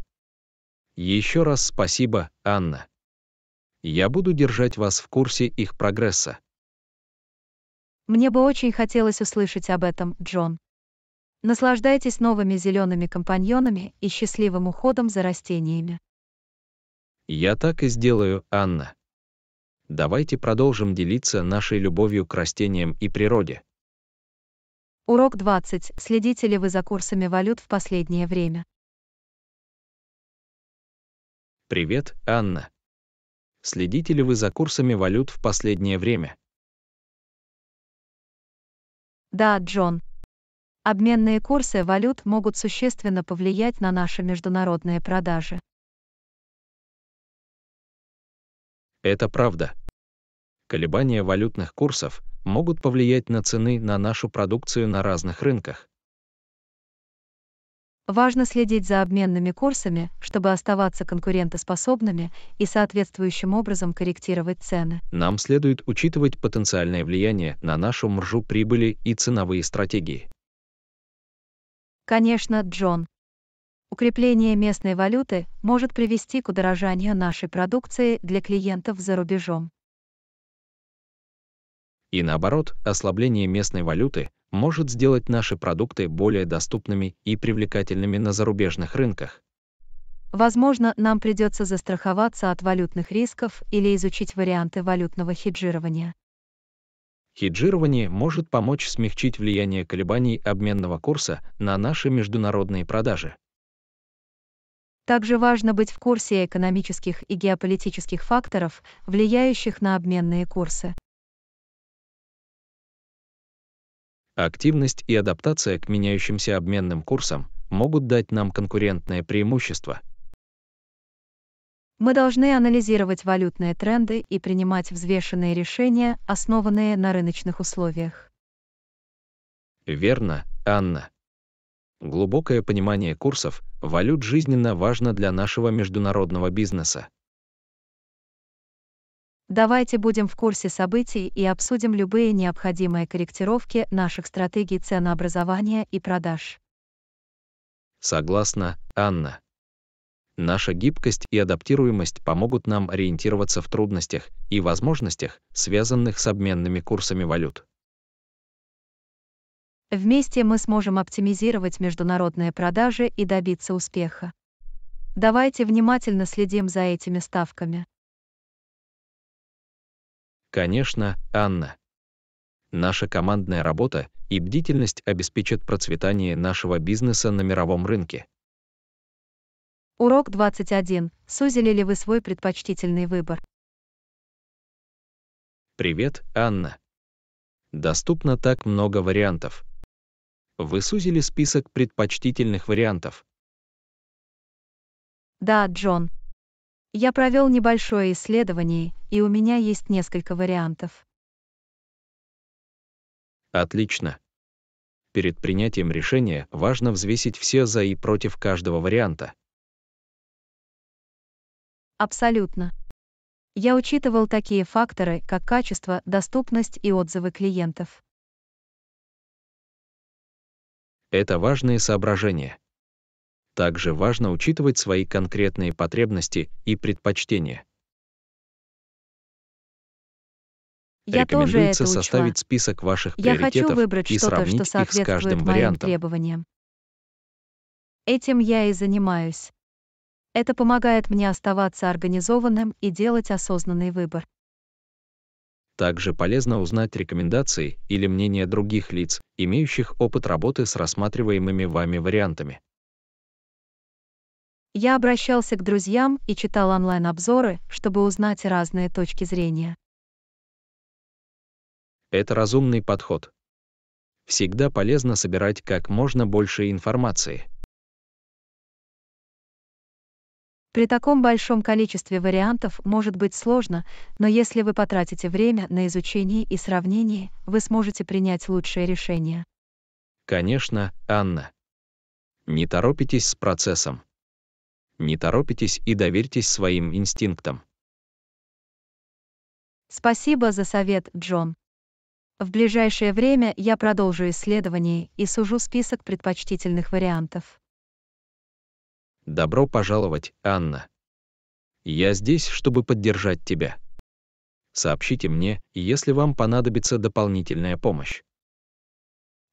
Еще раз спасибо, Анна. Я буду держать вас в курсе их прогресса. Мне бы очень хотелось услышать об этом, Джон. Наслаждайтесь новыми зелеными компаньонами и счастливым уходом за растениями. Я так и сделаю, Анна. Давайте продолжим делиться нашей любовью к растениям и природе. Урок 20. Следите ли вы за курсами валют в последнее время? Привет, Анна. Следите ли вы за курсами валют в последнее время? Да, Джон. Обменные курсы валют могут существенно повлиять на наши международные продажи. Это правда. Колебания валютных курсов могут повлиять на цены на нашу продукцию на разных рынках. Важно следить за обменными курсами, чтобы оставаться конкурентоспособными и соответствующим образом корректировать цены. Нам следует учитывать потенциальное влияние на нашу маржу прибыли и ценовые стратегии. Конечно, Джон. Укрепление местной валюты может привести к удорожанию нашей продукции для клиентов за рубежом. И наоборот, ослабление местной валюты может сделать наши продукты более доступными и привлекательными на зарубежных рынках. Возможно, нам придется застраховаться от валютных рисков или изучить варианты валютного хеджирования. Хеджирование может помочь смягчить влияние колебаний обменного курса на наши международные продажи. Также важно быть в курсе экономических и геополитических факторов, влияющих на обменные курсы. Активность и адаптация к меняющимся обменным курсам могут дать нам конкурентное преимущество. Мы должны анализировать валютные тренды и принимать взвешенные решения, основанные на рыночных условиях. Верно, Анна. Глубокое понимание курсов валют жизненно важно для нашего международного бизнеса. Давайте будем в курсе событий и обсудим любые необходимые корректировки наших стратегий ценообразования и продаж. Согласна, Анна. Наша гибкость и адаптируемость помогут нам ориентироваться в трудностях и возможностях, связанных с обменными курсами валют. Вместе мы сможем оптимизировать международные продажи и добиться успеха. Давайте внимательно следим за этими ставками. Конечно, Анна. Наша командная работа и бдительность обеспечат процветание нашего бизнеса на мировом рынке. Урок 21. Сузили ли вы свой предпочтительный выбор? Привет, Анна. Доступно так много вариантов. Вы сузили список предпочтительных вариантов. Да, Джон, я провел небольшое исследование, и у меня есть несколько вариантов. Отлично. Перед принятием решения важно взвесить все за и против каждого варианта. Абсолютно. Я учитывал такие факторы, как качество, доступность и отзывы клиентов. Это важные соображения. Также важно учитывать свои конкретные потребности и предпочтения. Я тоже это учла. список ваших Я хочу выбрать и что-то, что соответствует моим вариантом. требованиям. Этим я и занимаюсь. Это помогает мне оставаться организованным и делать осознанный выбор. Также полезно узнать рекомендации или мнения других лиц, имеющих опыт работы с рассматриваемыми вами вариантами. Я обращался к друзьям и читал онлайн-обзоры, чтобы узнать разные точки зрения. Это разумный подход. Всегда полезно собирать как можно больше информации. При таком большом количестве вариантов может быть сложно, но если вы потратите время на изучение и сравнение, вы сможете принять лучшее решение. Конечно, Анна. Не торопитесь с процессом не торопитесь и доверьтесь своим инстинктам. Спасибо за совет, Джон. В ближайшее время я продолжу исследование и сужу список предпочтительных вариантов. Добро пожаловать, Анна. Я здесь, чтобы поддержать тебя. Сообщите мне, если вам понадобится дополнительная помощь.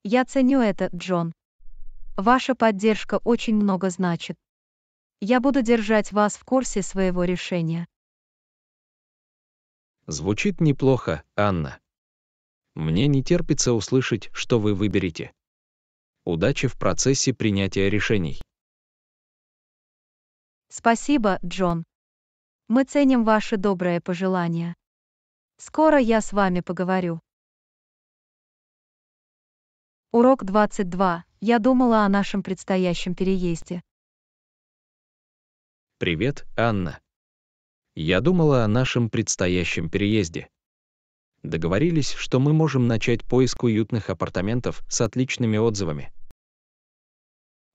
Я ценю это, Джон. Ваша поддержка очень много значит. Я буду держать вас в курсе своего решения. Звучит неплохо, Анна. Мне не терпится услышать, что вы выберете. Удачи в процессе принятия решений. Спасибо, Джон. Мы ценим ваши добрые пожелания. Скоро я с вами поговорю. Урок 22. Я думала о нашем предстоящем переезде. Привет, Анна. Я думала о нашем предстоящем переезде. Договорились, что мы можем начать поиск уютных апартаментов с отличными отзывами.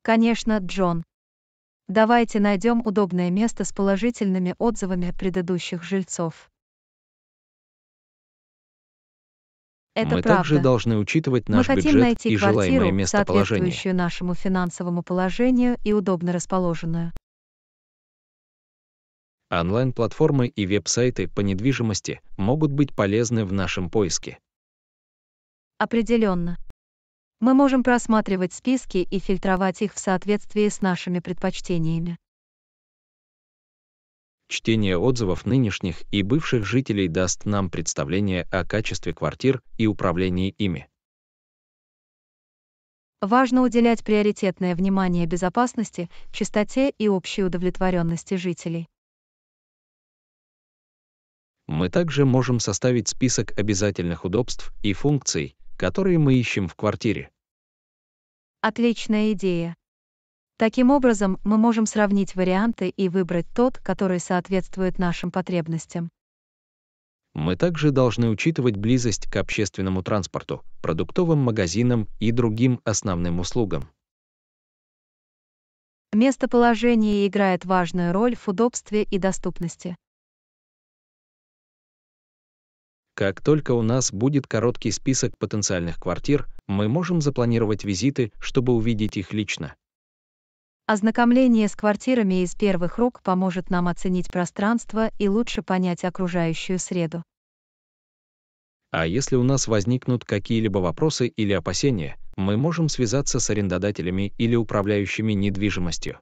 Конечно, Джон. Давайте найдем удобное место с положительными отзывами предыдущих жильцов. Это мы правда. также должны учитывать наш мы бюджет найти и желаемое местоположение. соответствующую нашему финансовому положению и удобно расположенную онлайн-платформы и веб-сайты по недвижимости могут быть полезны в нашем поиске. Определенно. Мы можем просматривать списки и фильтровать их в соответствии с нашими предпочтениями. Чтение отзывов нынешних и бывших жителей даст нам представление о качестве квартир и управлении ими. Важно уделять приоритетное внимание безопасности, чистоте и общей удовлетворенности жителей. Мы также можем составить список обязательных удобств и функций, которые мы ищем в квартире. Отличная идея. Таким образом, мы можем сравнить варианты и выбрать тот, который соответствует нашим потребностям. Мы также должны учитывать близость к общественному транспорту, продуктовым магазинам и другим основным услугам. Местоположение играет важную роль в удобстве и доступности. Как только у нас будет короткий список потенциальных квартир, мы можем запланировать визиты, чтобы увидеть их лично. Ознакомление с квартирами из первых рук поможет нам оценить пространство и лучше понять окружающую среду. А если у нас возникнут какие-либо вопросы или опасения, мы можем связаться с арендодателями или управляющими недвижимостью.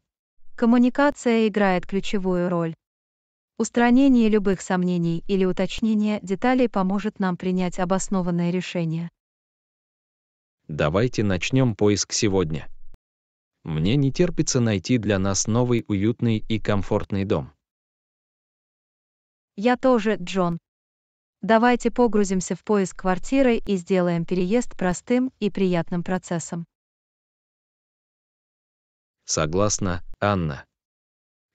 Коммуникация играет ключевую роль. Устранение любых сомнений или уточнение деталей поможет нам принять обоснованное решение. Давайте начнем поиск сегодня. Мне не терпится найти для нас новый уютный и комфортный дом. Я тоже, Джон. Давайте погрузимся в поиск квартиры и сделаем переезд простым и приятным процессом. Согласна, Анна.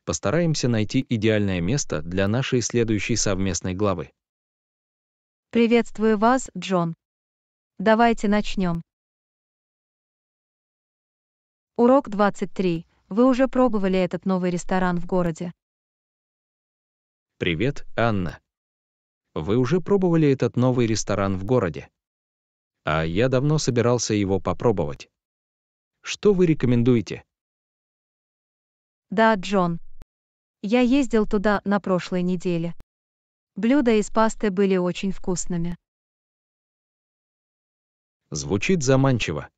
Постараемся найти идеальное место для нашей следующей совместной главы. Приветствую вас, Джон. Давайте начнем. Урок 23. Вы уже пробовали этот новый ресторан в городе? Привет, Анна. Вы уже пробовали этот новый ресторан в городе? А я давно собирался его попробовать. Что вы рекомендуете? Да, Джон, я ездил туда на прошлой неделе. Блюда из пасты были очень вкусными. Звучит заманчиво.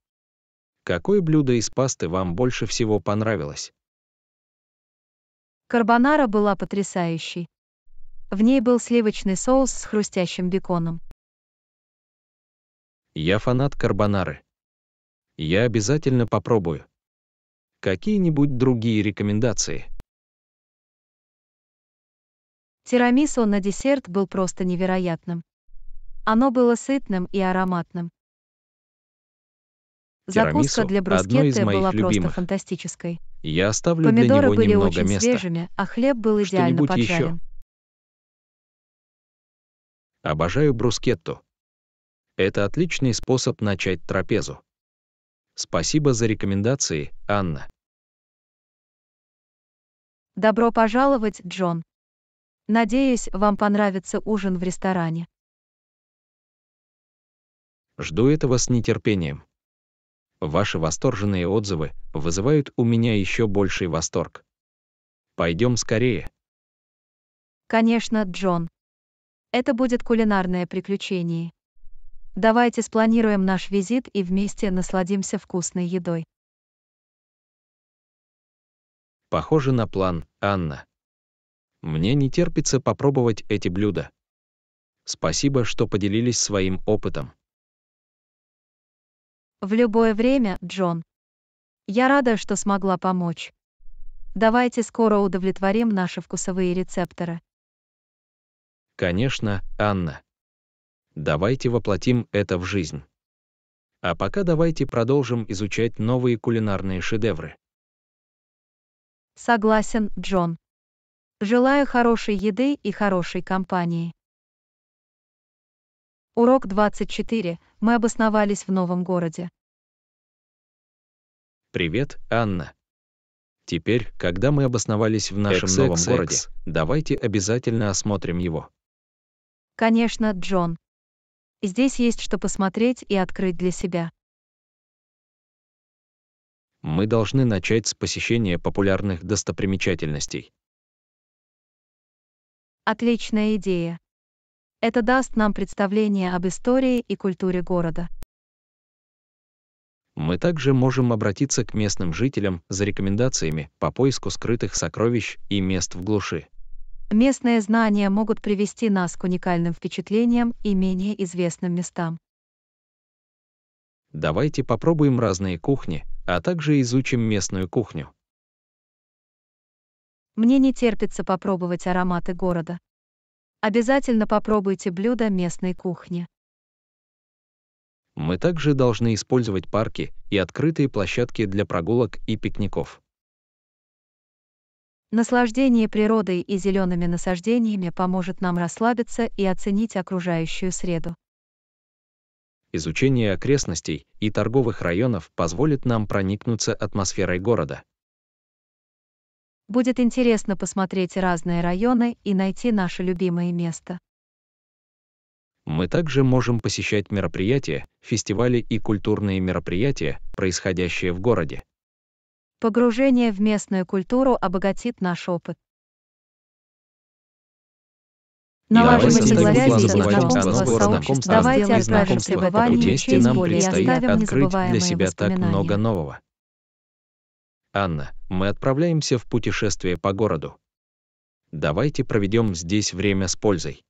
Какое блюдо из пасты вам больше всего понравилось? Карбонара была потрясающей. В ней был сливочный соус с хрустящим беконом. Я фанат карбонары. Я обязательно попробую. Какие-нибудь другие рекомендации? Тирамису на десерт был просто невероятным. Оно было сытным и ароматным. Закуска для брускетты была любимых. просто фантастической. Я оставлю Помидоры для него были немного очень места. свежими, а хлеб был идеально поджарен. Еще. Обожаю брускетту. Это отличный способ начать трапезу. Спасибо за рекомендации, Анна. Добро пожаловать, Джон. Надеюсь, вам понравится ужин в ресторане. Жду этого с нетерпением. Ваши восторженные отзывы вызывают у меня еще больший восторг. Пойдем скорее. Конечно, Джон. Это будет кулинарное приключение. Давайте спланируем наш визит и вместе насладимся вкусной едой. Похоже на план, Анна. Мне не терпится попробовать эти блюда. Спасибо, что поделились своим опытом. В любое время, Джон. Я рада, что смогла помочь. Давайте скоро удовлетворим наши вкусовые рецепторы. Конечно, Анна. Давайте воплотим это в жизнь. А пока давайте продолжим изучать новые кулинарные шедевры. Согласен, Джон. Желаю хорошей еды и хорошей компании. Урок 24. Мы обосновались в новом городе. Привет, Анна. Теперь, когда мы обосновались в нашем XX, новом городе, давайте обязательно осмотрим его. Конечно, Джон. Здесь есть что посмотреть и открыть для себя. Мы должны начать с посещения популярных достопримечательностей. Отличная идея. Это даст нам представление об истории и культуре города. Мы также можем обратиться к местным жителям за рекомендациями по поиску скрытых сокровищ и мест в глуши. Местные знания могут привести нас к уникальным впечатлениям и менее известным местам. Давайте попробуем разные кухни, а также изучим местную кухню. Мне не терпится попробовать ароматы города. Обязательно попробуйте блюда местной кухни. Мы также должны использовать парки и открытые площадки для прогулок и пикников. Наслаждение природой и зелеными насаждениями поможет нам расслабиться и оценить окружающую среду. Изучение окрестностей и торговых районов позволит нам проникнуться атмосферой города. Будет интересно посмотреть разные районы и найти наше любимое место. Мы также можем посещать мероприятия, фестивали и культурные мероприятия, происходящие в городе. Погружение в местную культуру обогатит наш опыт. Налаживайте согласие и знакомство с Давайте отправим пребывание в честь более, и оставим незабываемые для себя так много нового. Анна, мы отправляемся в путешествие по городу. Давайте проведем здесь время с пользой.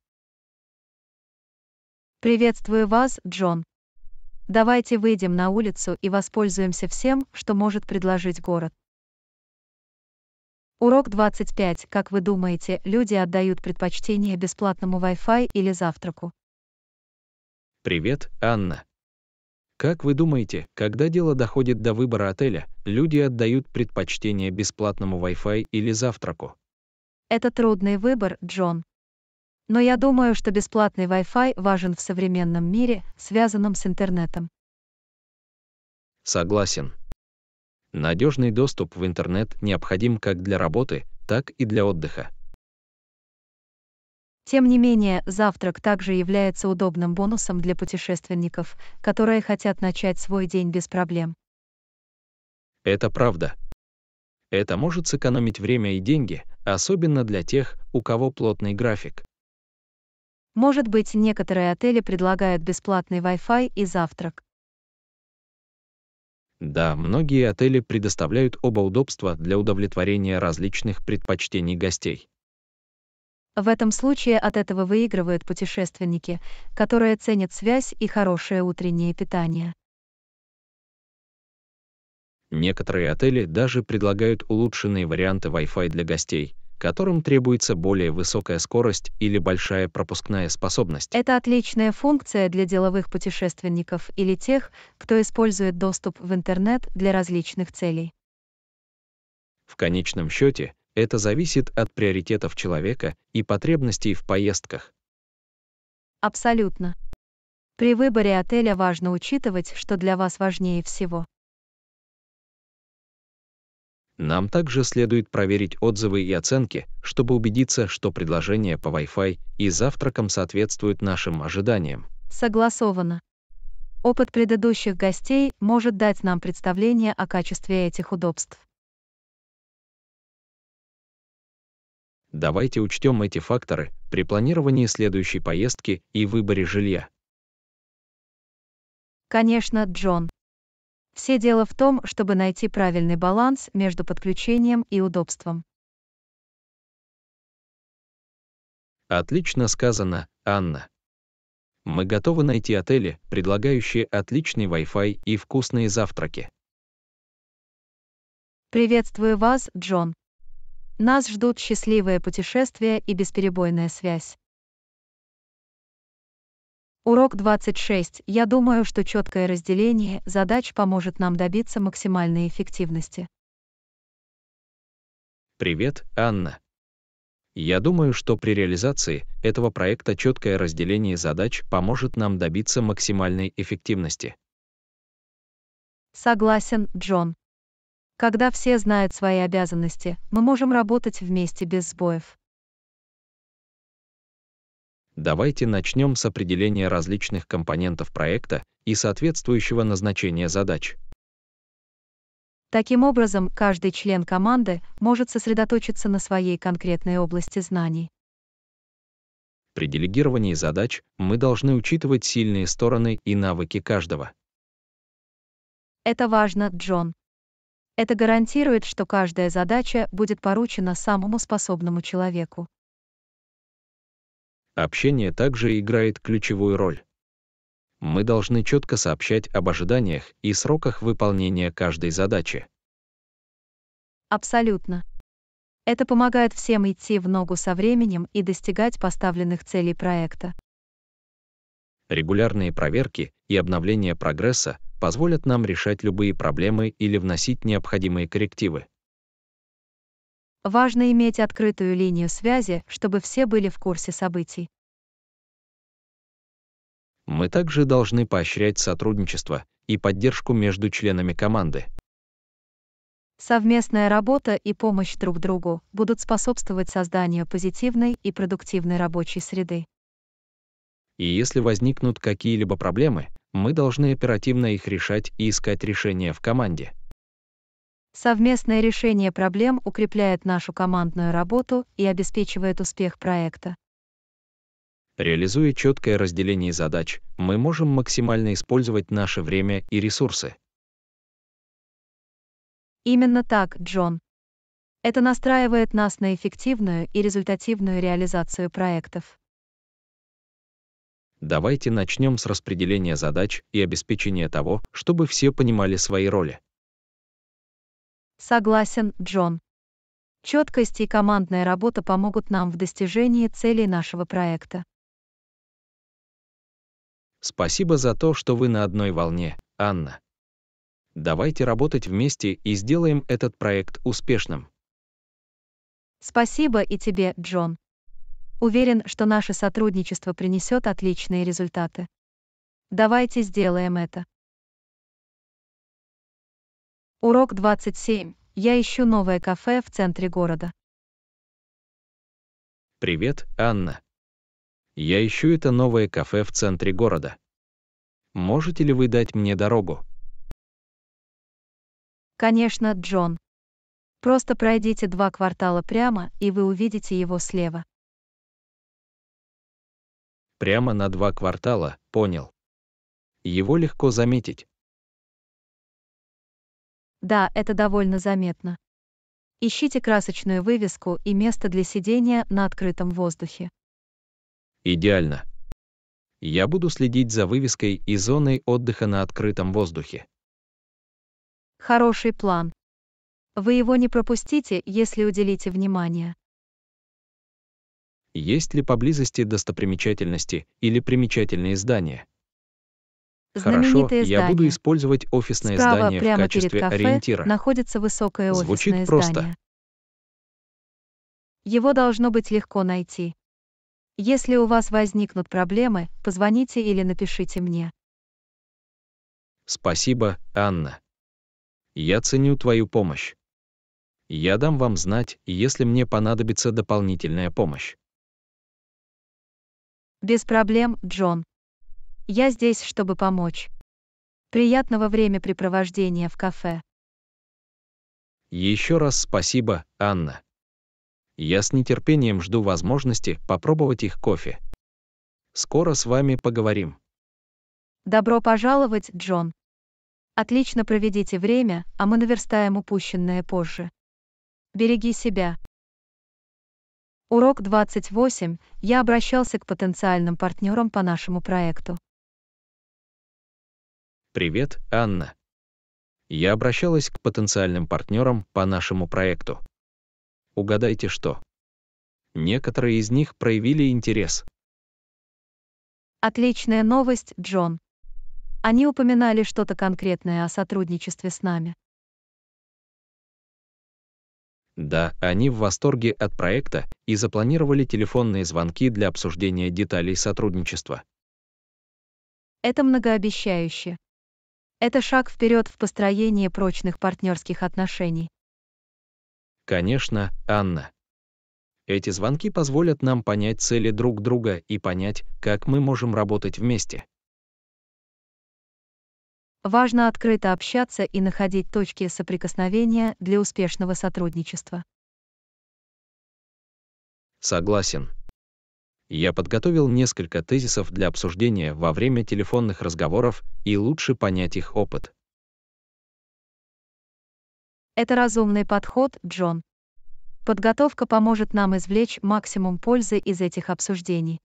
Приветствую вас, Джон. Давайте выйдем на улицу и воспользуемся всем, что может предложить город. Урок 25. Как вы думаете, люди отдают предпочтение бесплатному Wi-Fi или завтраку? Привет, Анна. Как вы думаете, когда дело доходит до выбора отеля, люди отдают предпочтение бесплатному Wi-Fi или завтраку? Это трудный выбор, Джон. Но я думаю, что бесплатный Wi-Fi важен в современном мире, связанном с интернетом. Согласен. Надежный доступ в интернет необходим как для работы, так и для отдыха. Тем не менее, завтрак также является удобным бонусом для путешественников, которые хотят начать свой день без проблем. Это правда. Это может сэкономить время и деньги, особенно для тех, у кого плотный график. Может быть, некоторые отели предлагают бесплатный Wi-Fi и завтрак. Да, многие отели предоставляют оба удобства для удовлетворения различных предпочтений гостей. В этом случае от этого выигрывают путешественники, которые ценят связь и хорошее утреннее питание. Некоторые отели даже предлагают улучшенные варианты Wi-Fi для гостей, которым требуется более высокая скорость или большая пропускная способность. Это отличная функция для деловых путешественников или тех, кто использует доступ в интернет для различных целей. В конечном счете, это зависит от приоритетов человека и потребностей в поездках. Абсолютно. При выборе отеля важно учитывать, что для вас важнее всего. Нам также следует проверить отзывы и оценки, чтобы убедиться, что предложения по Wi-Fi и завтракам соответствуют нашим ожиданиям. Согласовано. Опыт предыдущих гостей может дать нам представление о качестве этих удобств. Давайте учтем эти факторы при планировании следующей поездки и выборе жилья. Конечно, Джон. Все дело в том, чтобы найти правильный баланс между подключением и удобством. Отлично сказано, Анна. Мы готовы найти отели, предлагающие отличный Wi-Fi и вкусные завтраки. Приветствую вас, Джон. Нас ждут счастливое путешествие и бесперебойная связь. Урок 26. Я думаю, что четкое разделение задач поможет нам добиться максимальной эффективности. Привет, Анна. Я думаю, что при реализации этого проекта четкое разделение задач поможет нам добиться максимальной эффективности. Согласен, Джон. Когда все знают свои обязанности, мы можем работать вместе без сбоев. Давайте начнем с определения различных компонентов проекта и соответствующего назначения задач. Таким образом, каждый член команды может сосредоточиться на своей конкретной области знаний. При делегировании задач мы должны учитывать сильные стороны и навыки каждого. Это важно, Джон. Это гарантирует, что каждая задача будет поручена самому способному человеку. Общение также играет ключевую роль. Мы должны четко сообщать об ожиданиях и сроках выполнения каждой задачи. Абсолютно. Это помогает всем идти в ногу со временем и достигать поставленных целей проекта. Регулярные проверки и обновление прогресса позволят нам решать любые проблемы или вносить необходимые коррективы. Важно иметь открытую линию связи, чтобы все были в курсе событий. Мы также должны поощрять сотрудничество и поддержку между членами команды. Совместная работа и помощь друг другу будут способствовать созданию позитивной и продуктивной рабочей среды. И если возникнут какие-либо проблемы, мы должны оперативно их решать и искать решения в команде. Совместное решение проблем укрепляет нашу командную работу и обеспечивает успех проекта. Реализуя четкое разделение задач, мы можем максимально использовать наше время и ресурсы. Именно так, Джон. Это настраивает нас на эффективную и результативную реализацию проектов. Давайте начнем с распределения задач и обеспечения того, чтобы все понимали свои роли. Согласен, Джон. Четкость и командная работа помогут нам в достижении целей нашего проекта. Спасибо за то, что вы на одной волне, Анна. Давайте работать вместе и сделаем этот проект успешным. Спасибо и тебе, Джон. Уверен, что наше сотрудничество принесет отличные результаты. Давайте сделаем это. Урок 27. Я ищу новое кафе в центре города. Привет, Анна. Я ищу это новое кафе в центре города. Можете ли вы дать мне дорогу? Конечно, Джон. Просто пройдите два квартала прямо, и вы увидите его слева прямо на два квартала, понял. Его легко заметить. Да, это довольно заметно. Ищите красочную вывеску и место для сидения на открытом воздухе. Идеально. Я буду следить за вывеской и зоной отдыха на открытом воздухе. Хороший план. Вы его не пропустите, если уделите внимание есть ли поблизости достопримечательности или примечательные здания. Хорошо, здание. я буду использовать офисное Справа, здание прямо в качестве перед кафе ориентира. Находится высокое офисное Звучит здание. просто. Его должно быть легко найти. Если у вас возникнут проблемы, позвоните или напишите мне. Спасибо, Анна. Я ценю твою помощь. Я дам вам знать, если мне понадобится дополнительная помощь. Без проблем, Джон. Я здесь, чтобы помочь. Приятного времяпрепровождения в кафе. Еще раз спасибо, Анна. Я с нетерпением жду возможности попробовать их кофе. Скоро с вами поговорим. Добро пожаловать, Джон. Отлично проведите время, а мы наверстаем упущенное позже. Береги себя. Урок 28. Я обращался к потенциальным партнерам по нашему проекту. Привет, Анна. Я обращалась к потенциальным партнерам по нашему проекту. Угадайте что? Некоторые из них проявили интерес. Отличная новость, Джон. Они упоминали что-то конкретное о сотрудничестве с нами. Да, они в восторге от проекта и запланировали телефонные звонки для обсуждения деталей сотрудничества. Это многообещающе. Это шаг вперед в построении прочных партнерских отношений. Конечно, Анна. Эти звонки позволят нам понять цели друг друга и понять, как мы можем работать вместе. Важно открыто общаться и находить точки соприкосновения для успешного сотрудничества. Согласен. Я подготовил несколько тезисов для обсуждения во время телефонных разговоров и лучше понять их опыт. Это разумный подход, Джон. Подготовка поможет нам извлечь максимум пользы из этих обсуждений.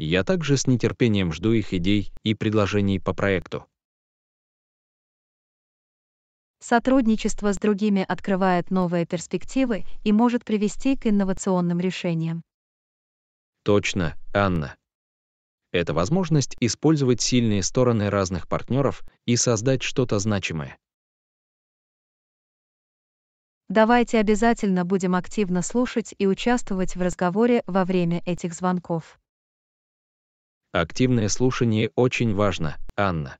Я также с нетерпением жду их идей и предложений по проекту. Сотрудничество с другими открывает новые перспективы и может привести к инновационным решениям. Точно, Анна. Это возможность использовать сильные стороны разных партнеров и создать что-то значимое. Давайте обязательно будем активно слушать и участвовать в разговоре во время этих звонков. Активное слушание очень важно, Анна.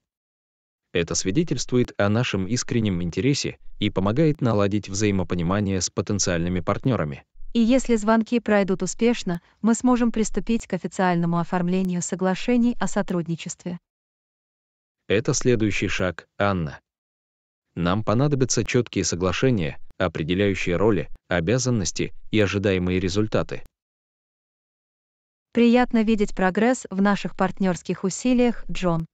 Это свидетельствует о нашем искреннем интересе и помогает наладить взаимопонимание с потенциальными партнерами. И если звонки пройдут успешно, мы сможем приступить к официальному оформлению соглашений о сотрудничестве. Это следующий шаг, Анна. Нам понадобятся четкие соглашения, определяющие роли, обязанности и ожидаемые результаты. Приятно видеть прогресс в наших партнерских усилиях, Джон.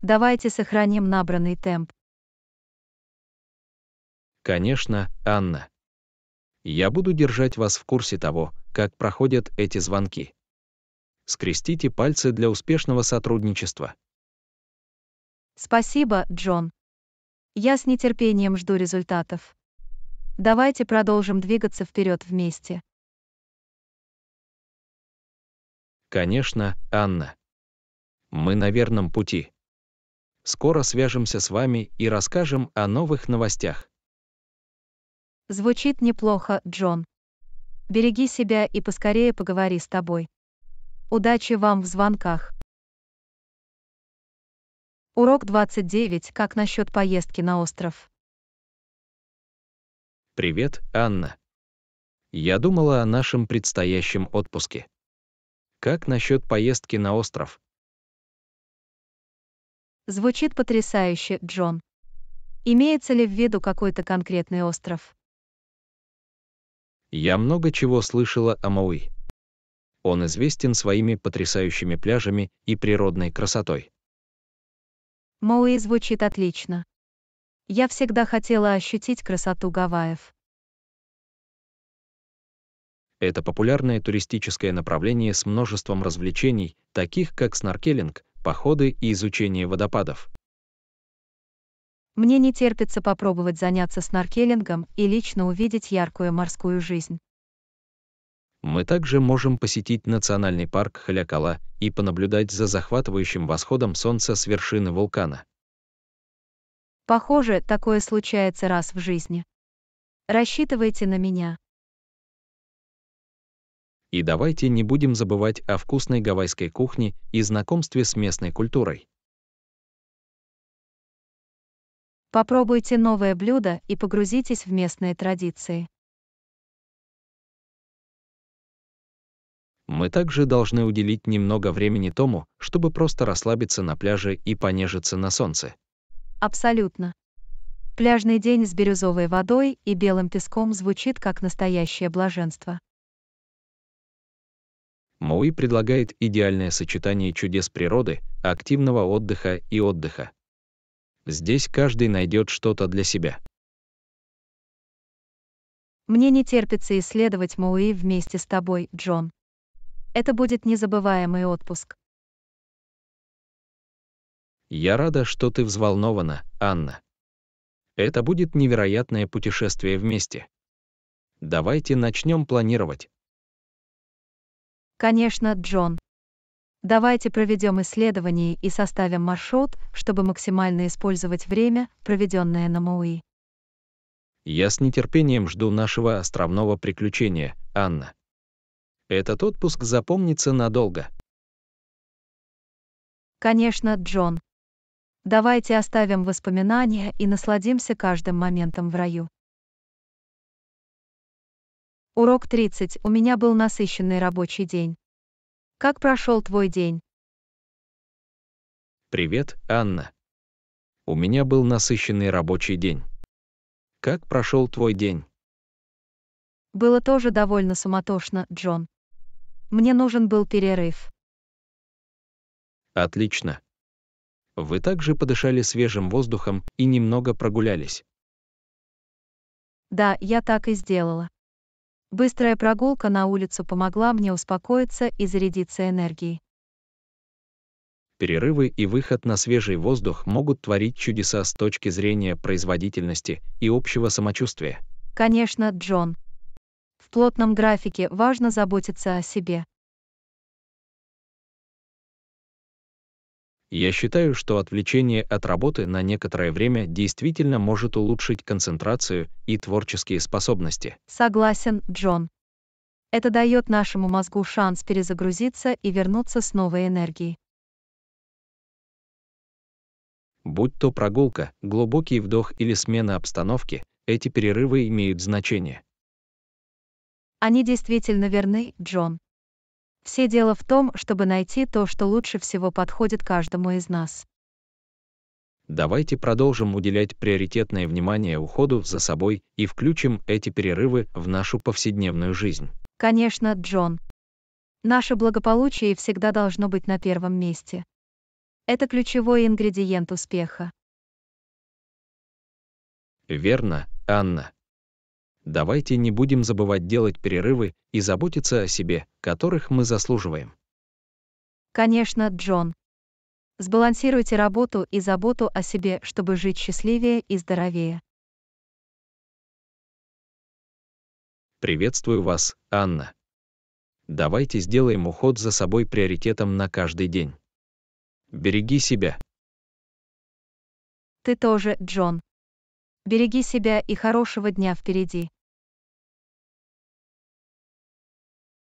Давайте сохраним набранный темп. Конечно, Анна. Я буду держать вас в курсе того, как проходят эти звонки. Скрестите пальцы для успешного сотрудничества. Спасибо, Джон. Я с нетерпением жду результатов. Давайте продолжим двигаться вперед вместе. Конечно, Анна. Мы на верном пути. Скоро свяжемся с вами и расскажем о новых новостях. Звучит неплохо, Джон. Береги себя и поскорее поговори с тобой. Удачи вам в звонках. Урок 29. Как насчет поездки на остров? Привет, Анна. Я думала о нашем предстоящем отпуске. Как насчет поездки на остров? Звучит потрясающе, Джон. Имеется ли в виду какой-то конкретный остров? Я много чего слышала о Мауи. Он известен своими потрясающими пляжами и природной красотой. Мауи звучит отлично. Я всегда хотела ощутить красоту Гавайев. Это популярное туристическое направление с множеством развлечений, таких как снаркелинг, походы и изучение водопадов. Мне не терпится попробовать заняться снаркелингом и лично увидеть яркую морскую жизнь. Мы также можем посетить национальный парк Халякала и понаблюдать за захватывающим восходом солнца с вершины вулкана. Похоже, такое случается раз в жизни. Рассчитывайте на меня. И давайте не будем забывать о вкусной гавайской кухне и знакомстве с местной культурой. Попробуйте новое блюдо и погрузитесь в местные традиции. мы также должны уделить немного времени тому, чтобы просто расслабиться на пляже и понежиться на солнце. Абсолютно. Пляжный день с бирюзовой водой и белым песком звучит как настоящее блаженство. Моуи предлагает идеальное сочетание чудес природы, активного отдыха и отдыха. Здесь каждый найдет что-то для себя. Мне не терпится исследовать Моуи вместе с тобой, Джон. Это будет незабываемый отпуск. Я рада, что ты взволнована, Анна. Это будет невероятное путешествие вместе. Давайте начнем планировать. Конечно, Джон. Давайте проведем исследование и составим маршрут, чтобы максимально использовать время, проведенное на Мауи. Я с нетерпением жду нашего островного приключения, Анна. Этот отпуск запомнится надолго. Конечно, Джон. Давайте оставим воспоминания и насладимся каждым моментом в раю. Урок 30. У меня был насыщенный рабочий день. Как прошел твой день? Привет, Анна. У меня был насыщенный рабочий день. Как прошел твой день? Было тоже довольно суматошно, Джон. Мне нужен был перерыв. Отлично. Вы также подышали свежим воздухом и немного прогулялись. Да, я так и сделала. Быстрая прогулка на улицу помогла мне успокоиться и зарядиться энергией. Перерывы и выход на свежий воздух могут творить чудеса с точки зрения производительности и общего самочувствия. Конечно, Джон. В плотном графике важно заботиться о себе. Я считаю, что отвлечение от работы на некоторое время действительно может улучшить концентрацию и творческие способности. Согласен, Джон. Это дает нашему мозгу шанс перезагрузиться и вернуться с новой энергией. Будь то прогулка, глубокий вдох или смена обстановки, эти перерывы имеют значение. Они действительно верны, Джон. Все дело в том, чтобы найти то, что лучше всего подходит каждому из нас. Давайте продолжим уделять приоритетное внимание уходу за собой и включим эти перерывы в нашу повседневную жизнь. Конечно, Джон. Наше благополучие всегда должно быть на первом месте. Это ключевой ингредиент успеха. Верно, Анна. Давайте не будем забывать делать перерывы и заботиться о себе, которых мы заслуживаем. Конечно, Джон. Сбалансируйте работу и заботу о себе, чтобы жить счастливее и здоровее. Приветствую вас, Анна. Давайте сделаем уход за собой приоритетом на каждый день. Береги себя. Ты тоже, Джон. Береги себя и хорошего дня впереди.